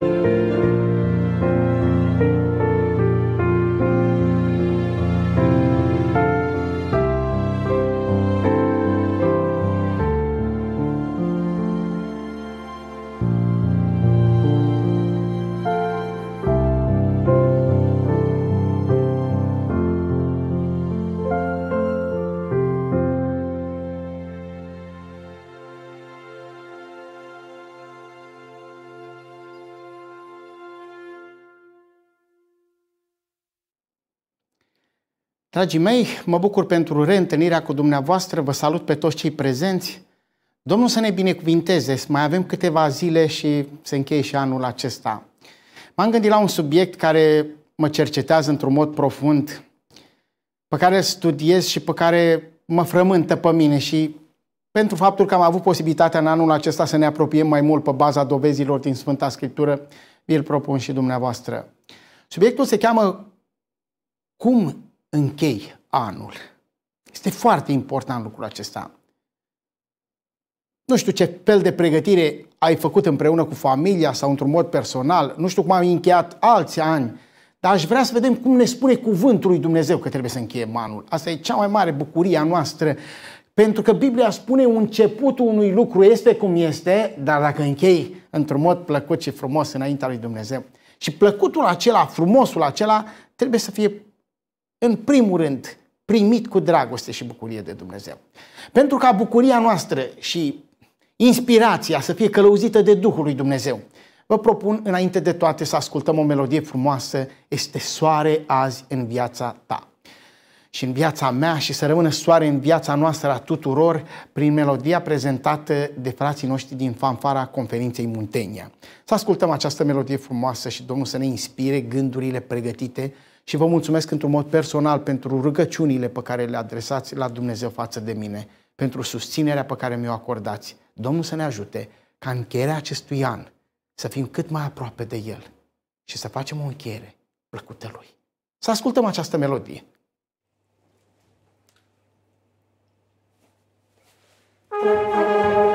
thank you Dragii mei, mă bucur pentru reîntâlnirea cu dumneavoastră, vă salut pe toți cei prezenți. Domnul să ne binecuvinteze, mai avem câteva zile și se încheie și anul acesta. M-am gândit la un subiect care mă cercetează într-un mod profund, pe care studiez și pe care mă frământă pe mine și pentru faptul că am avut posibilitatea în anul acesta să ne apropiem mai mult pe baza dovezilor din Sfânta Scriptură, vi-l propun și dumneavoastră. Subiectul se cheamă cum închei anul. Este foarte important lucrul acesta. Nu știu ce fel de pregătire ai făcut împreună cu familia sau într-un mod personal, nu știu cum am încheiat alți ani, dar aș vrea să vedem cum ne spune cuvântul lui Dumnezeu că trebuie să încheiem anul. Asta e cea mai mare bucurie a noastră, pentru că Biblia spune începutul unui lucru este cum este, dar dacă închei într-un mod plăcut și frumos înaintea lui Dumnezeu. Și plăcutul acela, frumosul acela, trebuie să fie în primul rând, primit cu dragoste și bucurie de Dumnezeu. Pentru ca bucuria noastră și inspirația să fie călăuzită de Duhul lui Dumnezeu, vă propun înainte de toate să ascultăm o melodie frumoasă, este soare azi în viața ta și în viața mea și să rămână soare în viața noastră a tuturor prin melodia prezentată de frații noștri din fanfara conferinței Muntenia. Să ascultăm această melodie frumoasă și Domnul să ne inspire gândurile pregătite și vă mulțumesc într-un mod personal pentru rugăciunile pe care le adresați la Dumnezeu față de mine, pentru susținerea pe care mi-o acordați. Domnul să ne ajute ca încheierea acestui an să fim cât mai aproape de El și să facem o încheiere plăcută Lui. Să ascultăm această melodie. Thank you.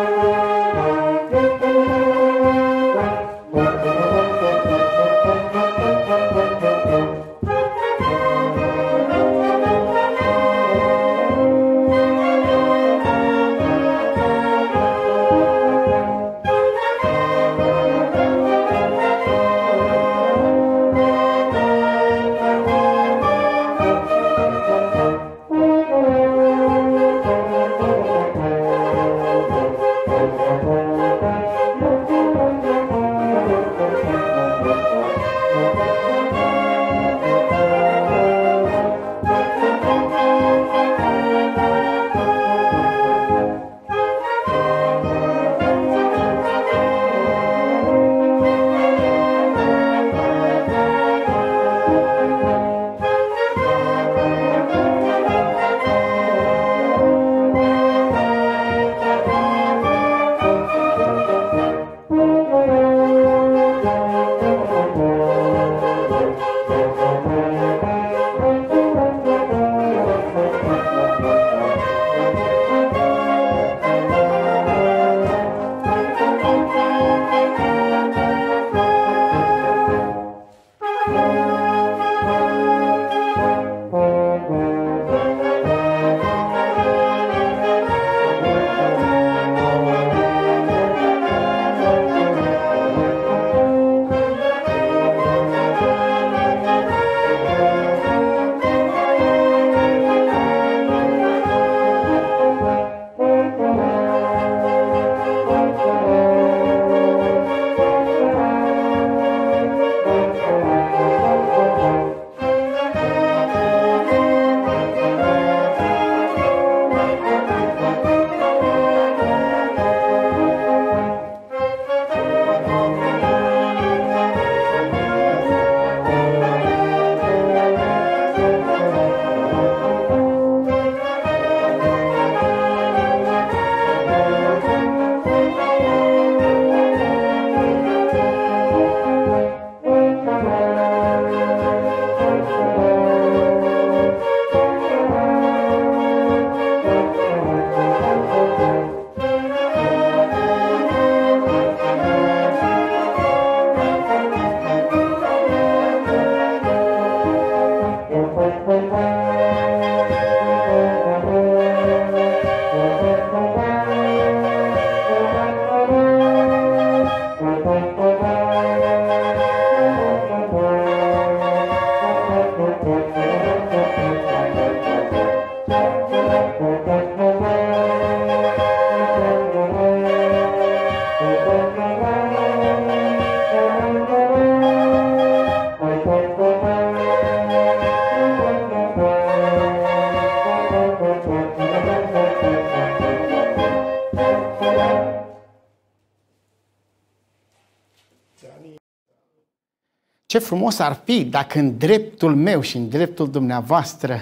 Ce frumos ar fi dacă în dreptul meu și în dreptul dumneavoastră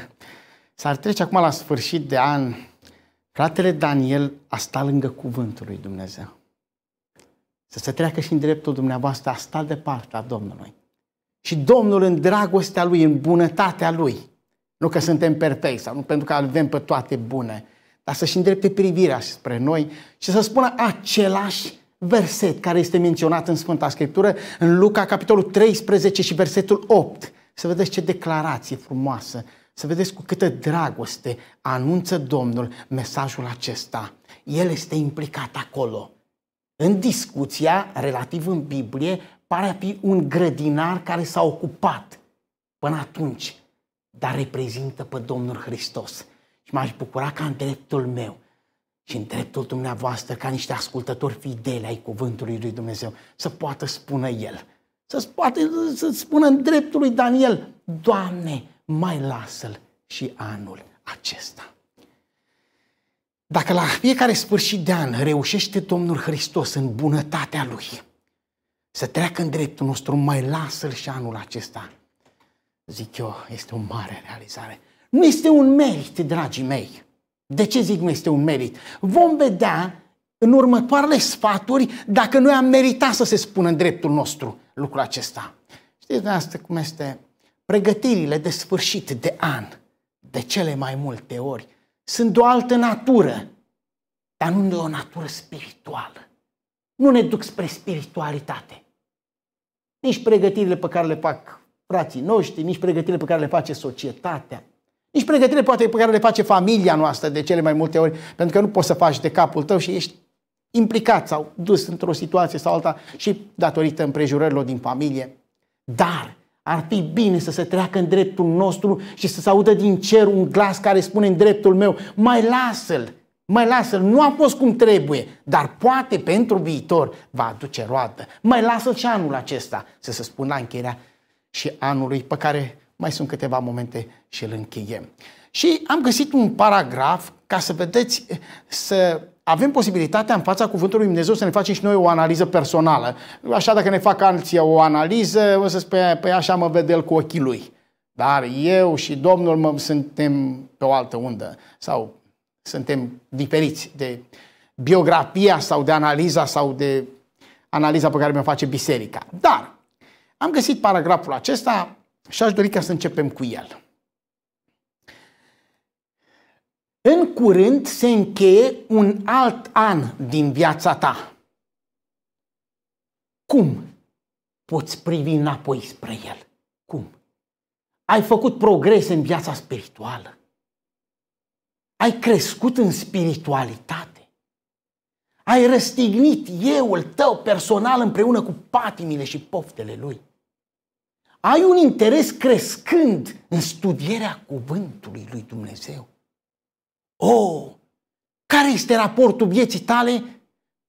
s-ar trece acum la sfârșit de an fratele Daniel a stat lângă cuvântul lui Dumnezeu. Să se treacă și în dreptul dumneavoastră a stat de partea Domnului. Și Domnul în dragostea Lui, în bunătatea Lui, nu că suntem perfecți sau nu pentru că avem pe toate bune, dar să-și îndrepte privirea spre noi și să spună același verset care este menționat în Sfânta Scriptură, în Luca, capitolul 13 și versetul 8. Să vedeți ce declarație frumoasă, să vedeți cu câtă dragoste anunță Domnul mesajul acesta. El este implicat acolo. În discuția, relativ în Biblie, pare a fi un grădinar care s-a ocupat până atunci, dar reprezintă pe Domnul Hristos. Și m-aș bucura ca în dreptul meu și în dreptul dumneavoastră, ca niște ascultători fideli ai cuvântului lui Dumnezeu, să poată spune el, să poată să spună în dreptul lui Daniel, Doamne, mai lasă-l și anul acesta. Dacă la fiecare sfârșit de an reușește Domnul Hristos în bunătatea Lui să treacă în dreptul nostru, mai lasă-l și anul acesta, zic eu, este o mare realizare. Nu este un merit, dragii mei. De ce zic nu este un merit? Vom vedea în următoarele sfaturi dacă noi am meritat să se spună în dreptul nostru lucrul acesta. Știți dumneavoastră cum este? Pregătirile de sfârșit de an, de cele mai multe ori, sunt de o altă natură, dar nu de o natură spirituală. Nu ne duc spre spiritualitate. Nici pregătirile pe care le fac frații noștri, nici pregătirile pe care le face societatea, nici pregătire poate pe care le face familia noastră de cele mai multe ori, pentru că nu poți să faci de capul tău și ești implicat sau dus într-o situație sau alta și datorită împrejurărilor din familie. Dar ar fi bine să se treacă în dreptul nostru și să se audă din cer un glas care spune în dreptul meu, mai lasă-l, mai lasă-l, nu a fost cum trebuie, dar poate pentru viitor va aduce roadă. Mai lasă-l și anul acesta, să se spună la încheierea și anului pe care mai sunt câteva momente și îl încheiem. Și am găsit un paragraf ca să vedeți, să avem posibilitatea în fața Cuvântului Dumnezeu să ne facem și noi o analiză personală. Așa dacă ne fac alții o analiză, o să spui, păi așa mă vede el cu ochii lui. Dar eu și Domnul mă, suntem pe o altă undă sau suntem diferiți de biografia sau de analiza sau de analiza pe care mi-o face biserica. Dar am găsit paragraful acesta și aș dori ca să începem cu el. În curând se încheie un alt an din viața ta. Cum poți privi înapoi spre el? Cum? Ai făcut progrese în viața spirituală? Ai crescut în spiritualitate? Ai răstignit euul tău personal împreună cu patimile și poftele lui? Ai un interes crescând în studierea cuvântului lui Dumnezeu? Oh, care este raportul vieții tale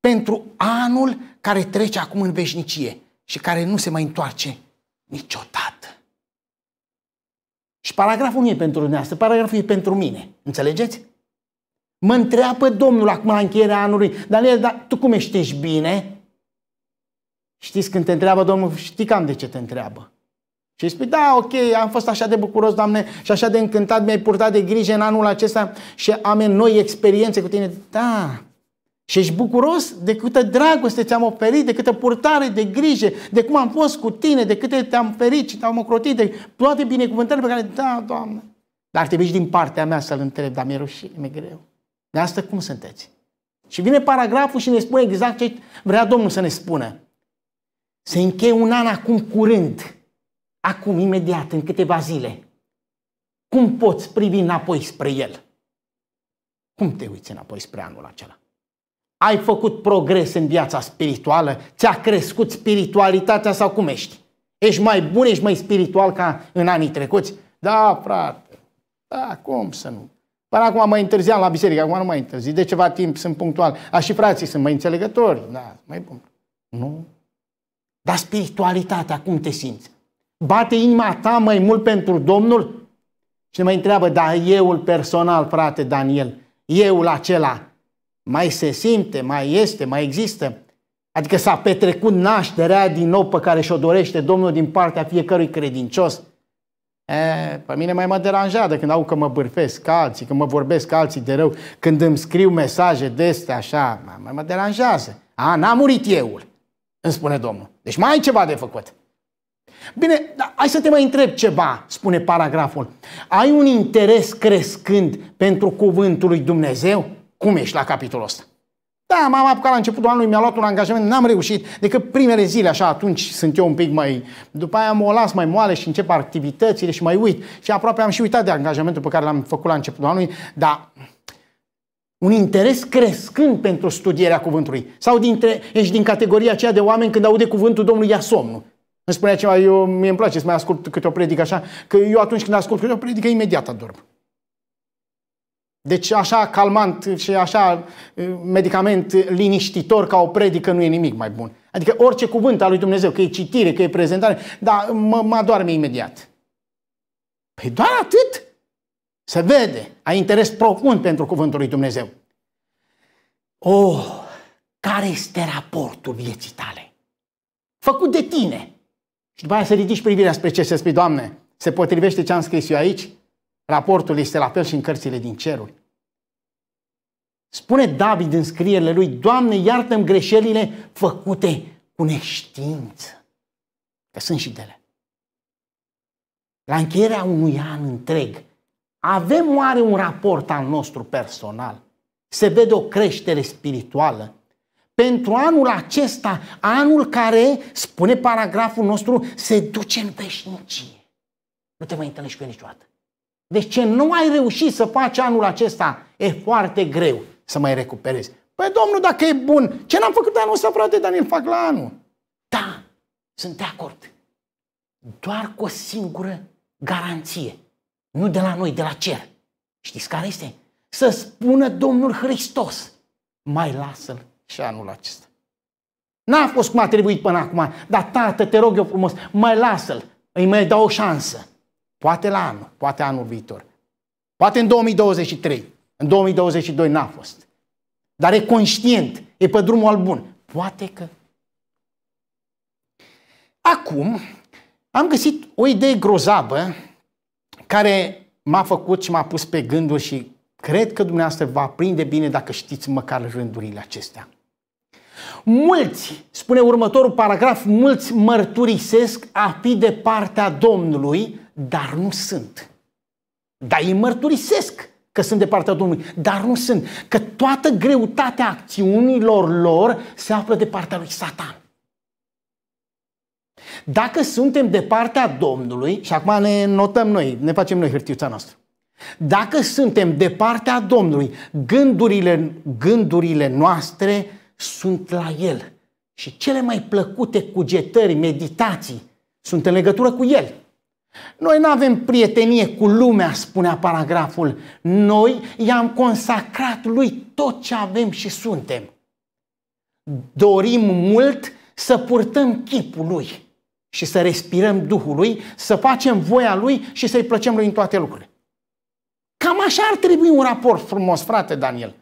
pentru anul care trece acum în veșnicie și care nu se mai întoarce niciodată? Și paragraful nu e pentru dumneavoastră, paragraful e pentru mine. Înțelegeți? Mă întreabă Domnul acum la încheierea anului, Daniel, dar tu cum ești, ești bine? Știți când te întreabă Domnul, știi cam de ce te întreabă. Și spui, da, ok, am fost așa de bucuros, Doamne, și așa de încântat, mi-ai purtat de grijă în anul acesta și am noi experiențe cu tine. Da, și ești bucuros de câtă dragoste ți-am oferit, de câtă purtare de grijă, de cum am fost cu tine, de câte te-am ferit și te-am ocrotit, de toate binecuvântările pe care, da, Doamne. Dar te vezi din partea mea să-L întreb, dar mi-e rușine, mi-e greu. De asta cum sunteți? Și vine paragraful și ne spune exact ce vrea Domnul să ne spună. Se încheie un an acum curând acum, imediat, în câteva zile, cum poți privi înapoi spre el? Cum te uiți înapoi spre anul acela? Ai făcut progres în viața spirituală? Ți-a crescut spiritualitatea sau cum ești? Ești mai bun, ești mai spiritual ca în anii trecuți? Da, frate, da, cum să nu? Până acum mai întârziam la biserică, acum nu mai întârzi. De ceva timp sunt punctual. A și frații sunt mai înțelegători. Da, mai bun. Nu. Dar spiritualitatea, cum te simți? bate inima ta mai mult pentru Domnul? Și mă întreabă, dar euul personal, frate Daniel, euul acela, mai se simte, mai este, mai există? Adică s-a petrecut nașterea din nou pe care și-o dorește Domnul din partea fiecărui credincios. E, pe mine mai mă deranjează când au că mă bârfesc ca alții, când mă vorbesc ca alții de rău, când îmi scriu mesaje de este așa, mai mă deranjează. A, n-a murit euul, îmi spune Domnul. Deci mai ai ceva de făcut. Bine, dar hai să te mai întreb ceva, spune paragraful. Ai un interes crescând pentru cuvântul lui Dumnezeu? Cum ești la capitolul ăsta? Da, m-am apucat la începutul anului, mi-a luat un angajament, n-am reușit, decât primele zile, așa, atunci sunt eu un pic mai... După aia mă las mai moale și încep activitățile și mai uit. Și aproape am și uitat de angajamentul pe care l-am făcut la începutul anului, dar un interes crescând pentru studierea cuvântului. Sau dintre, ești din categoria aceea de oameni când aude cuvântul Domnului ia somnul. Îmi spunea ceva, eu, mie îmi place să mai ascult câte o predică așa, că eu atunci când ascult câte o predică, imediat adorm. Deci așa calmant și așa uh, medicament liniștitor ca o predică nu e nimic mai bun. Adică orice cuvânt al lui Dumnezeu, că e citire, că e prezentare, dar mă, mă adorme imediat. Păi doar atât? Se vede. Ai interes profund pentru cuvântul lui Dumnezeu. Oh, care este raportul vieții tale? Făcut de tine. Și după aia să ridici privirea spre ce să spui, Doamne, se potrivește ce am scris eu aici? Raportul este la fel și în cărțile din ceruri. Spune David în scrierile lui, Doamne, iartă-mi greșelile făcute cu neștiință. Că sunt și dele. La încheierea unui an întreg, avem oare un raport al nostru personal? Se vede o creștere spirituală? pentru anul acesta, anul care, spune paragraful nostru, se duce în veșnicie. Nu te mai întâlnești cu el niciodată. Deci ce nu ai reușit să faci anul acesta, e foarte greu să mai recuperezi. Păi domnul, dacă e bun, ce n-am făcut anul ăsta, frate, dar mi fac la anul. Da, sunt de acord. Doar cu o singură garanție. Nu de la noi, de la cer. Știți care este? Să spună Domnul Hristos, mai lasă-l și anul acesta. N-a fost cum a trebuit până acum, dar tată, te rog eu frumos, mai lasă-l, îi mai dau o șansă. Poate la anul, poate anul viitor. Poate în 2023, în 2022 n-a fost. Dar e conștient, e pe drumul al bun. Poate că. Acum, am găsit o idee grozavă care m-a făcut și m-a pus pe gânduri și cred că dumneavoastră va prinde bine dacă știți măcar rândurile acestea. Mulți, spune următorul paragraf, mulți mărturisesc a fi de partea Domnului, dar nu sunt. Dar ei mărturisesc că sunt de partea Domnului, dar nu sunt. Că toată greutatea acțiunilor lor se află de partea lui Satan. Dacă suntem de partea Domnului, și acum ne notăm noi, ne facem noi hârtiuța noastră. Dacă suntem de partea Domnului, gândurile, gândurile noastre sunt la El. Și cele mai plăcute cugetări, meditații, sunt în legătură cu El. Noi nu avem prietenie cu lumea, spunea paragraful. Noi i-am consacrat lui tot ce avem și suntem. Dorim mult să purtăm chipul lui și să respirăm Duhul lui, să facem voia lui și să-i plăcem lui în toate lucrurile. Cam așa ar trebui un raport frumos, frate Daniel.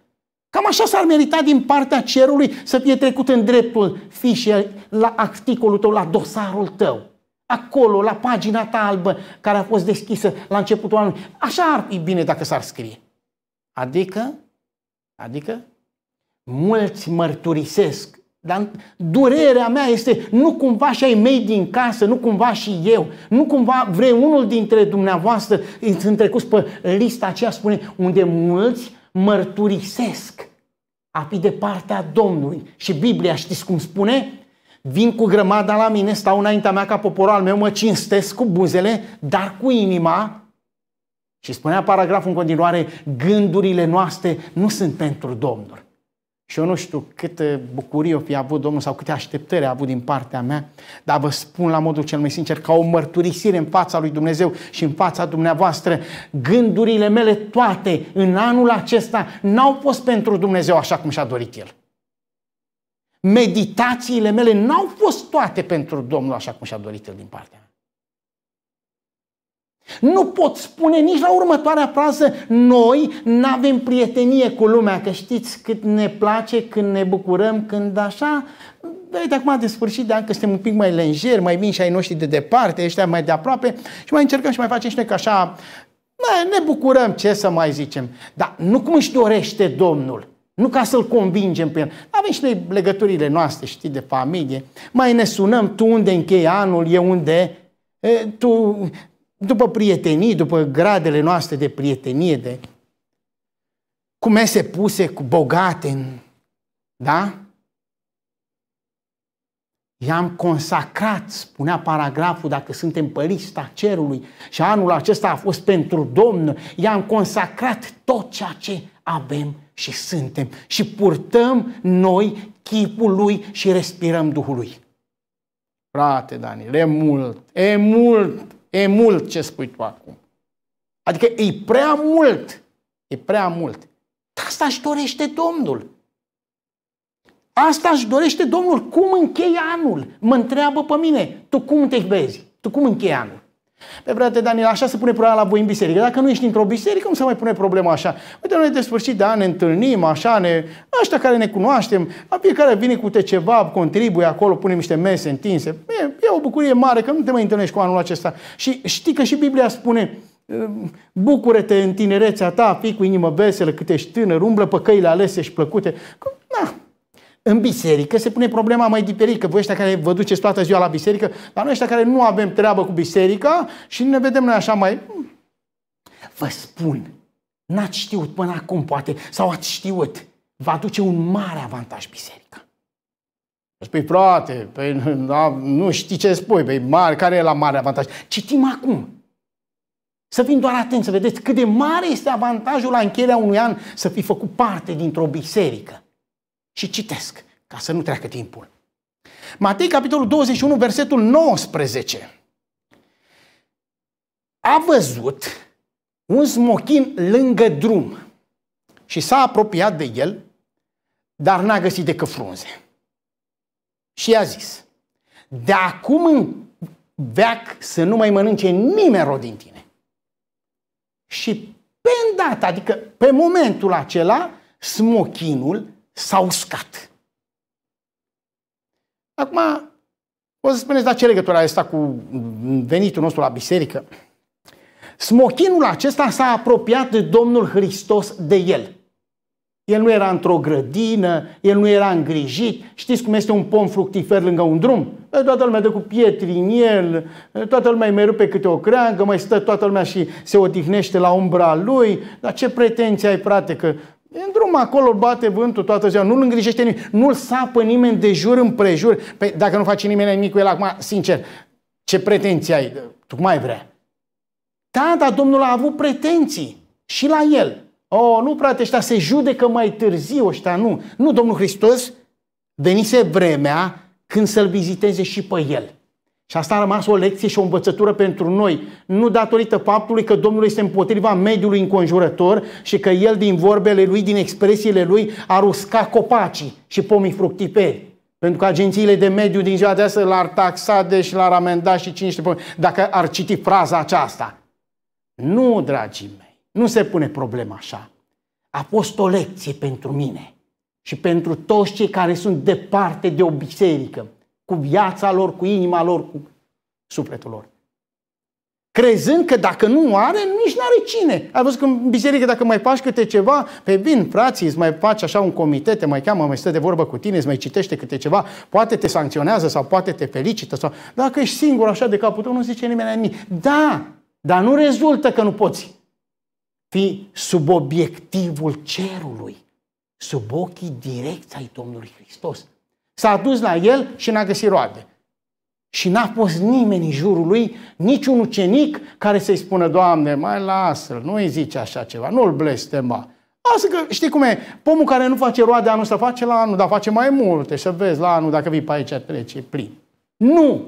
Cam așa s-ar merita din partea cerului să fie trecut în dreptul fișei la articolul tău, la dosarul tău. Acolo, la pagina ta albă care a fost deschisă la începutul anului. Așa ar fi bine dacă s-ar scrie. Adică, adică, mulți mărturisesc dar durerea mea este nu cumva și ai mei din casă, nu cumva și eu, nu cumva vreunul dintre dumneavoastră sunt trecut pe lista aceea, spune, unde mulți mărturisesc a fi de partea Domnului. Și Biblia, știți cum spune? Vin cu grămada la mine, stau înaintea mea ca poporul al meu, mă cinstesc cu buzele, dar cu inima. Și spunea paragraful în continuare, gândurile noastre nu sunt pentru Domnul. Și eu nu știu câte bucurie o fi avut Domnul sau câte așteptări a avut din partea mea, dar vă spun la modul cel mai sincer, ca o mărturisire în fața lui Dumnezeu și în fața dumneavoastră, gândurile mele toate în anul acesta n-au fost pentru Dumnezeu așa cum și-a dorit El. Meditațiile mele n-au fost toate pentru Domnul așa cum și-a dorit El din partea mea. Nu pot spune nici la următoarea frază, noi nu avem prietenie cu lumea, că știți cât ne place, când ne bucurăm, când așa. Uite, acum de sfârșit de an, că suntem un pic mai lenjeri, mai vin și ai noștri de departe, ăștia mai de aproape și mai încercăm și mai facem și noi că așa, ne, ne bucurăm, ce să mai zicem. Dar nu cum își dorește Domnul. Nu ca să-l convingem pe el. Avem și noi legăturile noastre, știi, de familie. Mai ne sunăm, tu unde închei anul, eu unde tu după prietenii, după gradele noastre de prietenie, de cu mese puse, cu bogate, da? I-am consacrat, spunea paragraful, dacă suntem pe lista cerului și anul acesta a fost pentru Domnul, i-am consacrat tot ceea ce avem și suntem și purtăm noi chipul lui și respirăm Duhul lui. Frate Dani, e mult, e mult e mult ce spui tu acum. Adică e prea mult. E prea mult. Asta își dorește Domnul. Asta își dorește Domnul. Cum închei anul? Mă întreabă pe mine. Tu cum te vezi? Tu cum închei anul? Pe frate Daniel, așa se pune problema la voi în biserică. Dacă nu ești într-o biserică, cum se mai pune problema așa? Uite, noi de sfârșit de an ne întâlnim, așa, ne, Așa care ne cunoaștem, a fiecare vine cu te ceva, contribuie acolo, pune niște mese întinse. E, e o bucurie mare că nu te mai întâlnești cu anul acesta. Și știi că și Biblia spune, bucură-te în tinerețea ta, fii cu inimă veselă, cât ești tânăr, umblă pe căile alese și plăcute. Că, na, în biserică se pune problema mai că Voi ăștia care vă duceți toată ziua la biserică, dar noi ăștia care nu avem treabă cu biserica și ne vedem noi așa mai... Hmm. Vă spun, n-ați știut până acum poate, sau ați știut, va aduce un mare avantaj biserica. Spui, frate, pe, păi, da, nu știi ce spui, pe, păi, mare, care e la mare avantaj? Citim acum, să fim doar atenți, să vedeți cât de mare este avantajul la încheierea unui an să fi făcut parte dintr-o biserică și citesc ca să nu treacă timpul. Matei, capitolul 21, versetul 19. A văzut un smochin lângă drum și s-a apropiat de el, dar n-a găsit decât frunze. Și i-a zis, de acum în veac să nu mai mănânce nimeni rod din tine. Și pe îndată, adică pe momentul acela, smochinul s-a uscat. Acum, o să spuneți, dar ce legătură are asta cu venitul nostru la biserică? Smochinul acesta s-a apropiat de Domnul Hristos de el. El nu era într-o grădină, el nu era îngrijit. Știți cum este un pom fructifer lângă un drum? Toată lumea dă cu pietri în el, toată lumea îi merupe câte o creangă, mai stă toată lumea și se odihnește la umbra lui. Dar ce pretenții ai, frate, că în drum acolo bate vântul toată ziua, nu-l îngrijește nimeni, nu-l sapă nimeni de jur împrejur. Păi dacă nu face nimeni nimic cu el acum, sincer, ce pretenții ai? Tu mai vrea. Da, dar domnul a avut pretenții și la el. Oh, nu, frate, ăștia se judecă mai târziu, ăștia nu. Nu, Domnul Hristos venise vremea când să-l viziteze și pe el. Și asta a rămas o lecție și o învățătură pentru noi, nu datorită faptului că Domnul este împotriva mediului înconjurător și că El din vorbele Lui, din expresiile Lui, a rusca copacii și pomii fructiferi. Pentru că agențiile de mediu din ziua de astăzi l-ar taxa, și l-ar amenda și cinci. pomii, dacă ar citi fraza aceasta. Nu, dragii mei, nu se pune problema așa. A fost o lecție pentru mine și pentru toți cei care sunt departe de o biserică cu viața lor, cu inima lor, cu sufletul lor. Crezând că dacă nu are, nici nu are cine. Ai văzut că în biserică dacă mai faci câte ceva, pe bine, frații, îți mai faci așa un comitet, te mai cheamă, mai stă de vorbă cu tine, îți mai citește câte ceva, poate te sancționează sau poate te felicită. Sau... Dacă ești singur așa de capul tău, nu zice nimeni nimic. Da, dar nu rezultă că nu poți fi sub obiectivul cerului, sub ochii direct ai Domnului Hristos. S-a dus la el și n-a găsit roade. Și n-a fost nimeni în jurul lui, niciun ucenic care să-i spună, Doamne, mai lasă-l, nu-i zice așa ceva, nu-l blestema. Asta că, știi cum e, pomul care nu face roade anul ăsta, face la anul, dar face mai multe, să vezi, la anul, dacă vii pe aici, trece plin. Nu!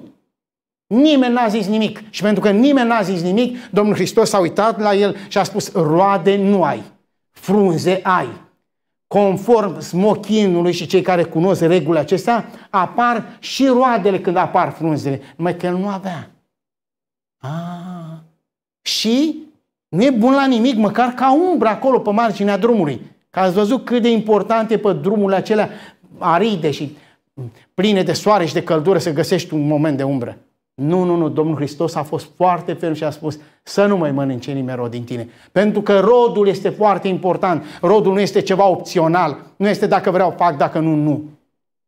Nimeni n-a zis nimic. Și pentru că nimeni n-a zis nimic, Domnul Hristos a uitat la el și a spus, roade nu ai, frunze ai conform smochinului și cei care cunosc regulile acestea, apar și roadele când apar frunzele. Numai că el nu avea. Ah. Și nu e bun la nimic, măcar ca umbră acolo pe marginea drumului. Că ați văzut cât de importante pe drumurile acelea aride și pline de soare și de căldură să găsești un moment de umbră. Nu, nu, nu, Domnul Hristos a fost foarte ferm și a spus să nu mai mănânce nimeni rod din tine. Pentru că rodul este foarte important. Rodul nu este ceva opțional. Nu este dacă vreau fac, dacă nu, nu.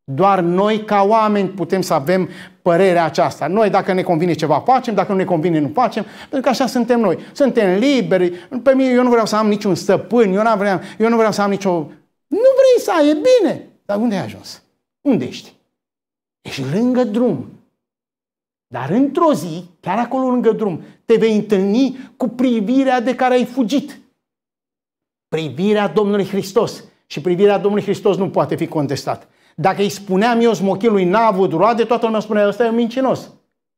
Doar noi ca oameni putem să avem părerea aceasta. Noi dacă ne convine ceva facem, dacă nu ne convine nu facem, pentru că așa suntem noi. Suntem liberi. Pe mine eu nu vreau să am niciun stăpân, eu nu vreau, eu nu vreau să am nicio... Nu vrei să ai, e bine. Dar unde ai ajuns? Unde ești? Ești lângă drum. Dar într-o zi, chiar acolo lângă drum, te vei întâlni cu privirea de care ai fugit. Privirea Domnului Hristos. Și privirea Domnului Hristos nu poate fi contestat. Dacă îi spuneam eu smochilului, n-a avut roade, toată lumea spunea, ăsta e un mincinos.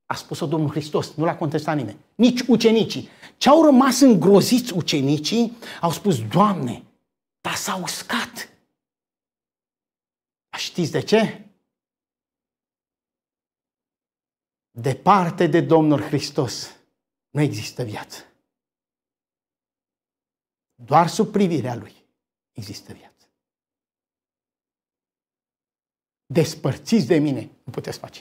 A spus-o Domnul Hristos, nu l-a contestat nimeni. Nici ucenicii. Ce au rămas îngroziți ucenicii, au spus, Doamne, dar s-a uscat. Știți de ce? Departe de Domnul Hristos nu există viață. Doar sub privirea Lui există viață. Despărțiți de mine, nu puteți face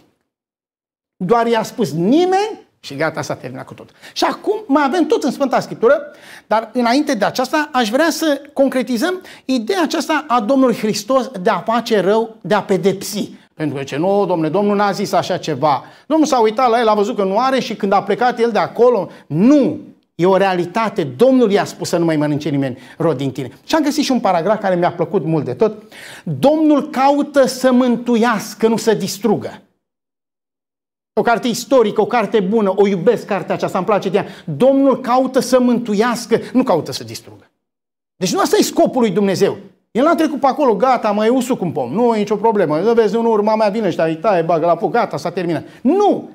Doar i-a spus nimeni și gata, s-a terminat cu tot. Și acum mai avem tot în Sfânta Scriptură, dar înainte de aceasta aș vrea să concretizăm ideea aceasta a Domnului Hristos de a face rău, de a pedepsi. Pentru că ce nu, domnule, domnul n-a zis așa ceva. Domnul s-a uitat la el, a văzut că nu are și când a plecat el de acolo, nu, E o realitate. Domnul i-a spus să nu mai mănânce nimeni rod din tine. Și am găsit și un paragraf care mi-a plăcut mult de tot. Domnul caută să mântuiască, nu să distrugă. O carte istorică, o carte bună, o iubesc cartea aceasta, îmi place de ea. Domnul caută să mântuiască, nu caută să distrugă. Deci nu asta e scopul lui Dumnezeu. El a trecut pe acolo, gata, mai usu cum pom, nu e nicio problemă. Nu vezi, nu, urma mea vine și ta, e bagă la foc, gata, s-a terminat. Nu!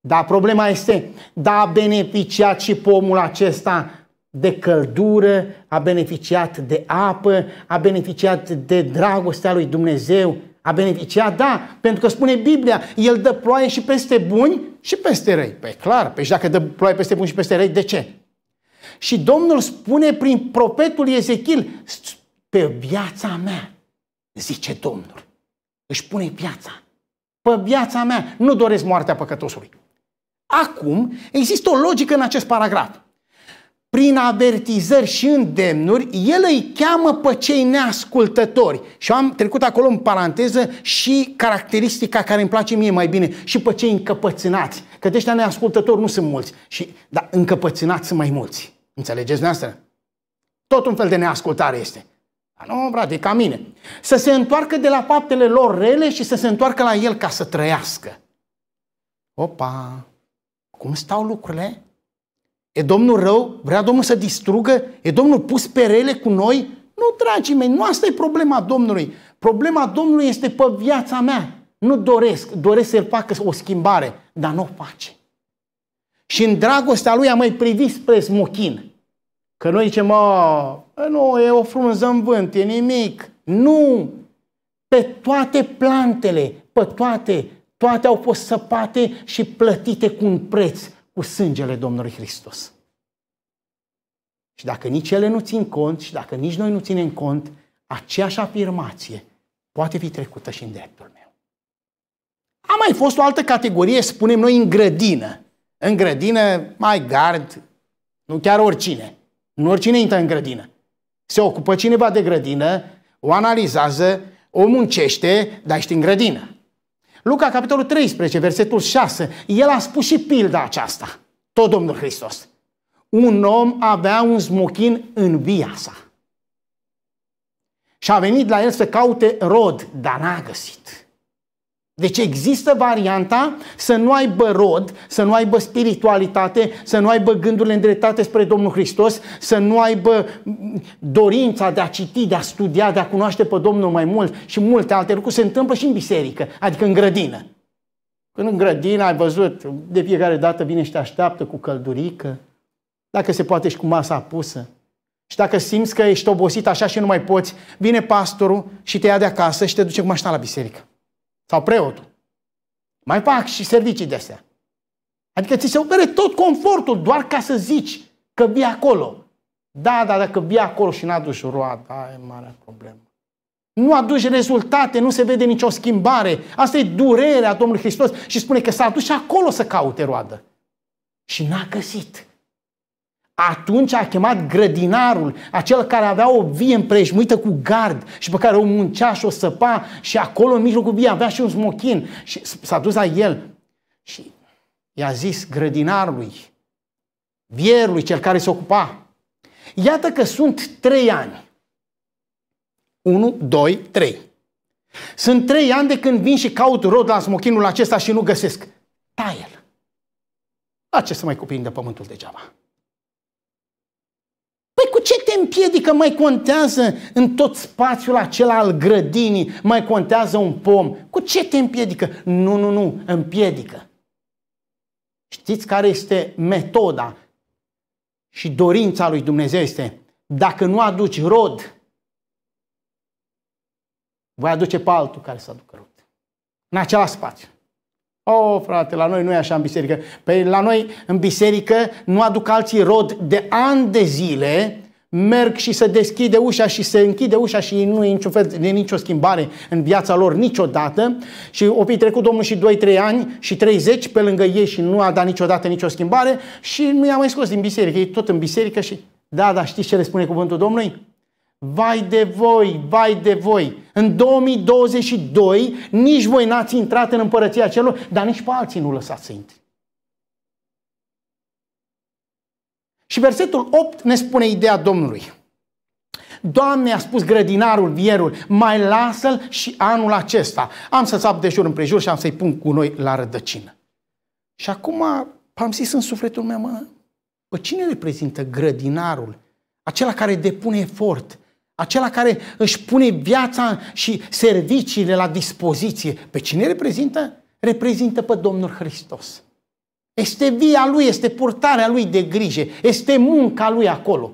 Dar problema este, da, a beneficiat și pomul acesta de căldură, a beneficiat de apă, a beneficiat de dragostea lui Dumnezeu, a beneficiat, da, pentru că spune Biblia, el dă ploaie și peste buni și peste răi. Păi clar, pe păi și dacă dă ploaie peste buni și peste răi, de ce? Și Domnul spune prin profetul Ezechiel, pe viața mea, zice Domnul, își pune viața. Pe viața mea nu doresc moartea păcătosului. Acum, există o logică în acest paragraf. Prin avertizări și îndemnuri, el îi cheamă pe cei neascultători. Și am trecut acolo în paranteză și caracteristica care îmi place mie mai bine, și pe cei încăpățânați. Că de ăștia neascultători nu sunt mulți, și, dar încăpățânați sunt mai mulți. Înțelegeți noastră? Tot un fel de neascultare este. Dar nu, frate, ca mine. Să se întoarcă de la faptele lor rele și să se întoarcă la el ca să trăiască. Opa! Cum stau lucrurile? E domnul rău? Vrea domnul să distrugă? E domnul pus pe rele cu noi? Nu, dragii mei, nu asta e problema Domnului. Problema Domnului este pe viața mea. Nu doresc, doresc să-l facă o schimbare, dar nu o face. Și în dragostea lui am mai privit spre smochin. Că noi zicem, a, nu, e o frunză în vânt, e nimic. Nu! Pe toate plantele, pe toate, toate au fost săpate și plătite cu un preț, cu sângele Domnului Hristos. Și dacă nici ele nu țin cont și dacă nici noi nu ținem cont, aceeași afirmație poate fi trecută și în dreptul meu. A mai fost o altă categorie, spunem noi, în grădină. În grădină, mai gard, nu chiar oricine. Nu oricine intră în grădină. Se ocupă cineva de grădină, o analizează, o muncește, dar ești în grădină. Luca, capitolul 13, versetul 6, el a spus și pilda aceasta, tot Domnul Hristos. Un om avea un smochin în via sa. Și a venit la el să caute rod, dar n-a găsit. Deci există varianta să nu aibă rod, să nu aibă spiritualitate, să nu aibă gândurile îndreptate spre Domnul Hristos, să nu aibă mm, dorința de a citi, de a studia, de a cunoaște pe Domnul mai mult și multe alte lucruri se întâmplă și în biserică, adică în grădină. Când în grădină ai văzut, de fiecare dată vine și te așteaptă cu căldurică, dacă se poate și cu masa apusă. Și dacă simți că ești obosit așa și nu mai poți, vine pastorul și te ia de acasă și te duce cu mașina la biserică sau preotul. Mai fac și servicii de astea. Adică ți se ofere tot confortul doar ca să zici că vii acolo. Da, dar dacă vii acolo și n-aduci roada, e mare problemă. Nu aduci rezultate, nu se vede nicio schimbare. Asta e durerea Domnului Hristos și spune că s-a dus și acolo să caute roadă. Și n-a găsit. Atunci a chemat grădinarul, acel care avea o vie împrejmuită cu gard și pe care o muncea și o săpa și acolo în mijlocul vie avea și un smochin și s-a dus la el și i-a zis grădinarului, vierului, cel care se ocupa, iată că sunt trei ani. unu, doi, trei. Sunt trei ani de când vin și caut rod la smochinul acesta și nu găsesc. Tai el. La ce să mai cuprinde pământul degeaba? cu ce te împiedică? Mai contează în tot spațiul acela al grădinii, mai contează un pom. Cu ce te împiedică? Nu, nu, nu, împiedică. Știți care este metoda și dorința lui Dumnezeu este dacă nu aduci rod, voi aduce pe altul care să aducă rod. În același spațiu. Oh, frate, la noi nu e așa în biserică. Păi la noi în biserică nu aduc alții rod de ani de zile, merg și se deschide ușa și se închide ușa și nu e niciun fel, de nicio schimbare în viața lor niciodată și o fi trecut Domnul și 2-3 ani și 30 pe lângă ei și nu a dat niciodată nicio schimbare și nu i-a mai scos din biserică, e tot în biserică și da, dar știți ce le spune cuvântul Domnului? Vai de voi, vai de voi! În 2022 nici voi n-ați intrat în împărăția celor, dar nici pe alții nu lăsați să intri. Și versetul 8 ne spune ideea Domnului. Doamne, a spus grădinarul, vierul, mai lasă-l și anul acesta. Am să sap de jur împrejur și am să-i pun cu noi la rădăcină. Și acum am zis în sufletul meu, mă, pe cine reprezintă grădinarul? Acela care depune efort, acela care își pune viața și serviciile la dispoziție. Pe cine reprezintă? Reprezintă pe Domnul Hristos. Este via lui, este purtarea lui de grijă, este munca lui acolo.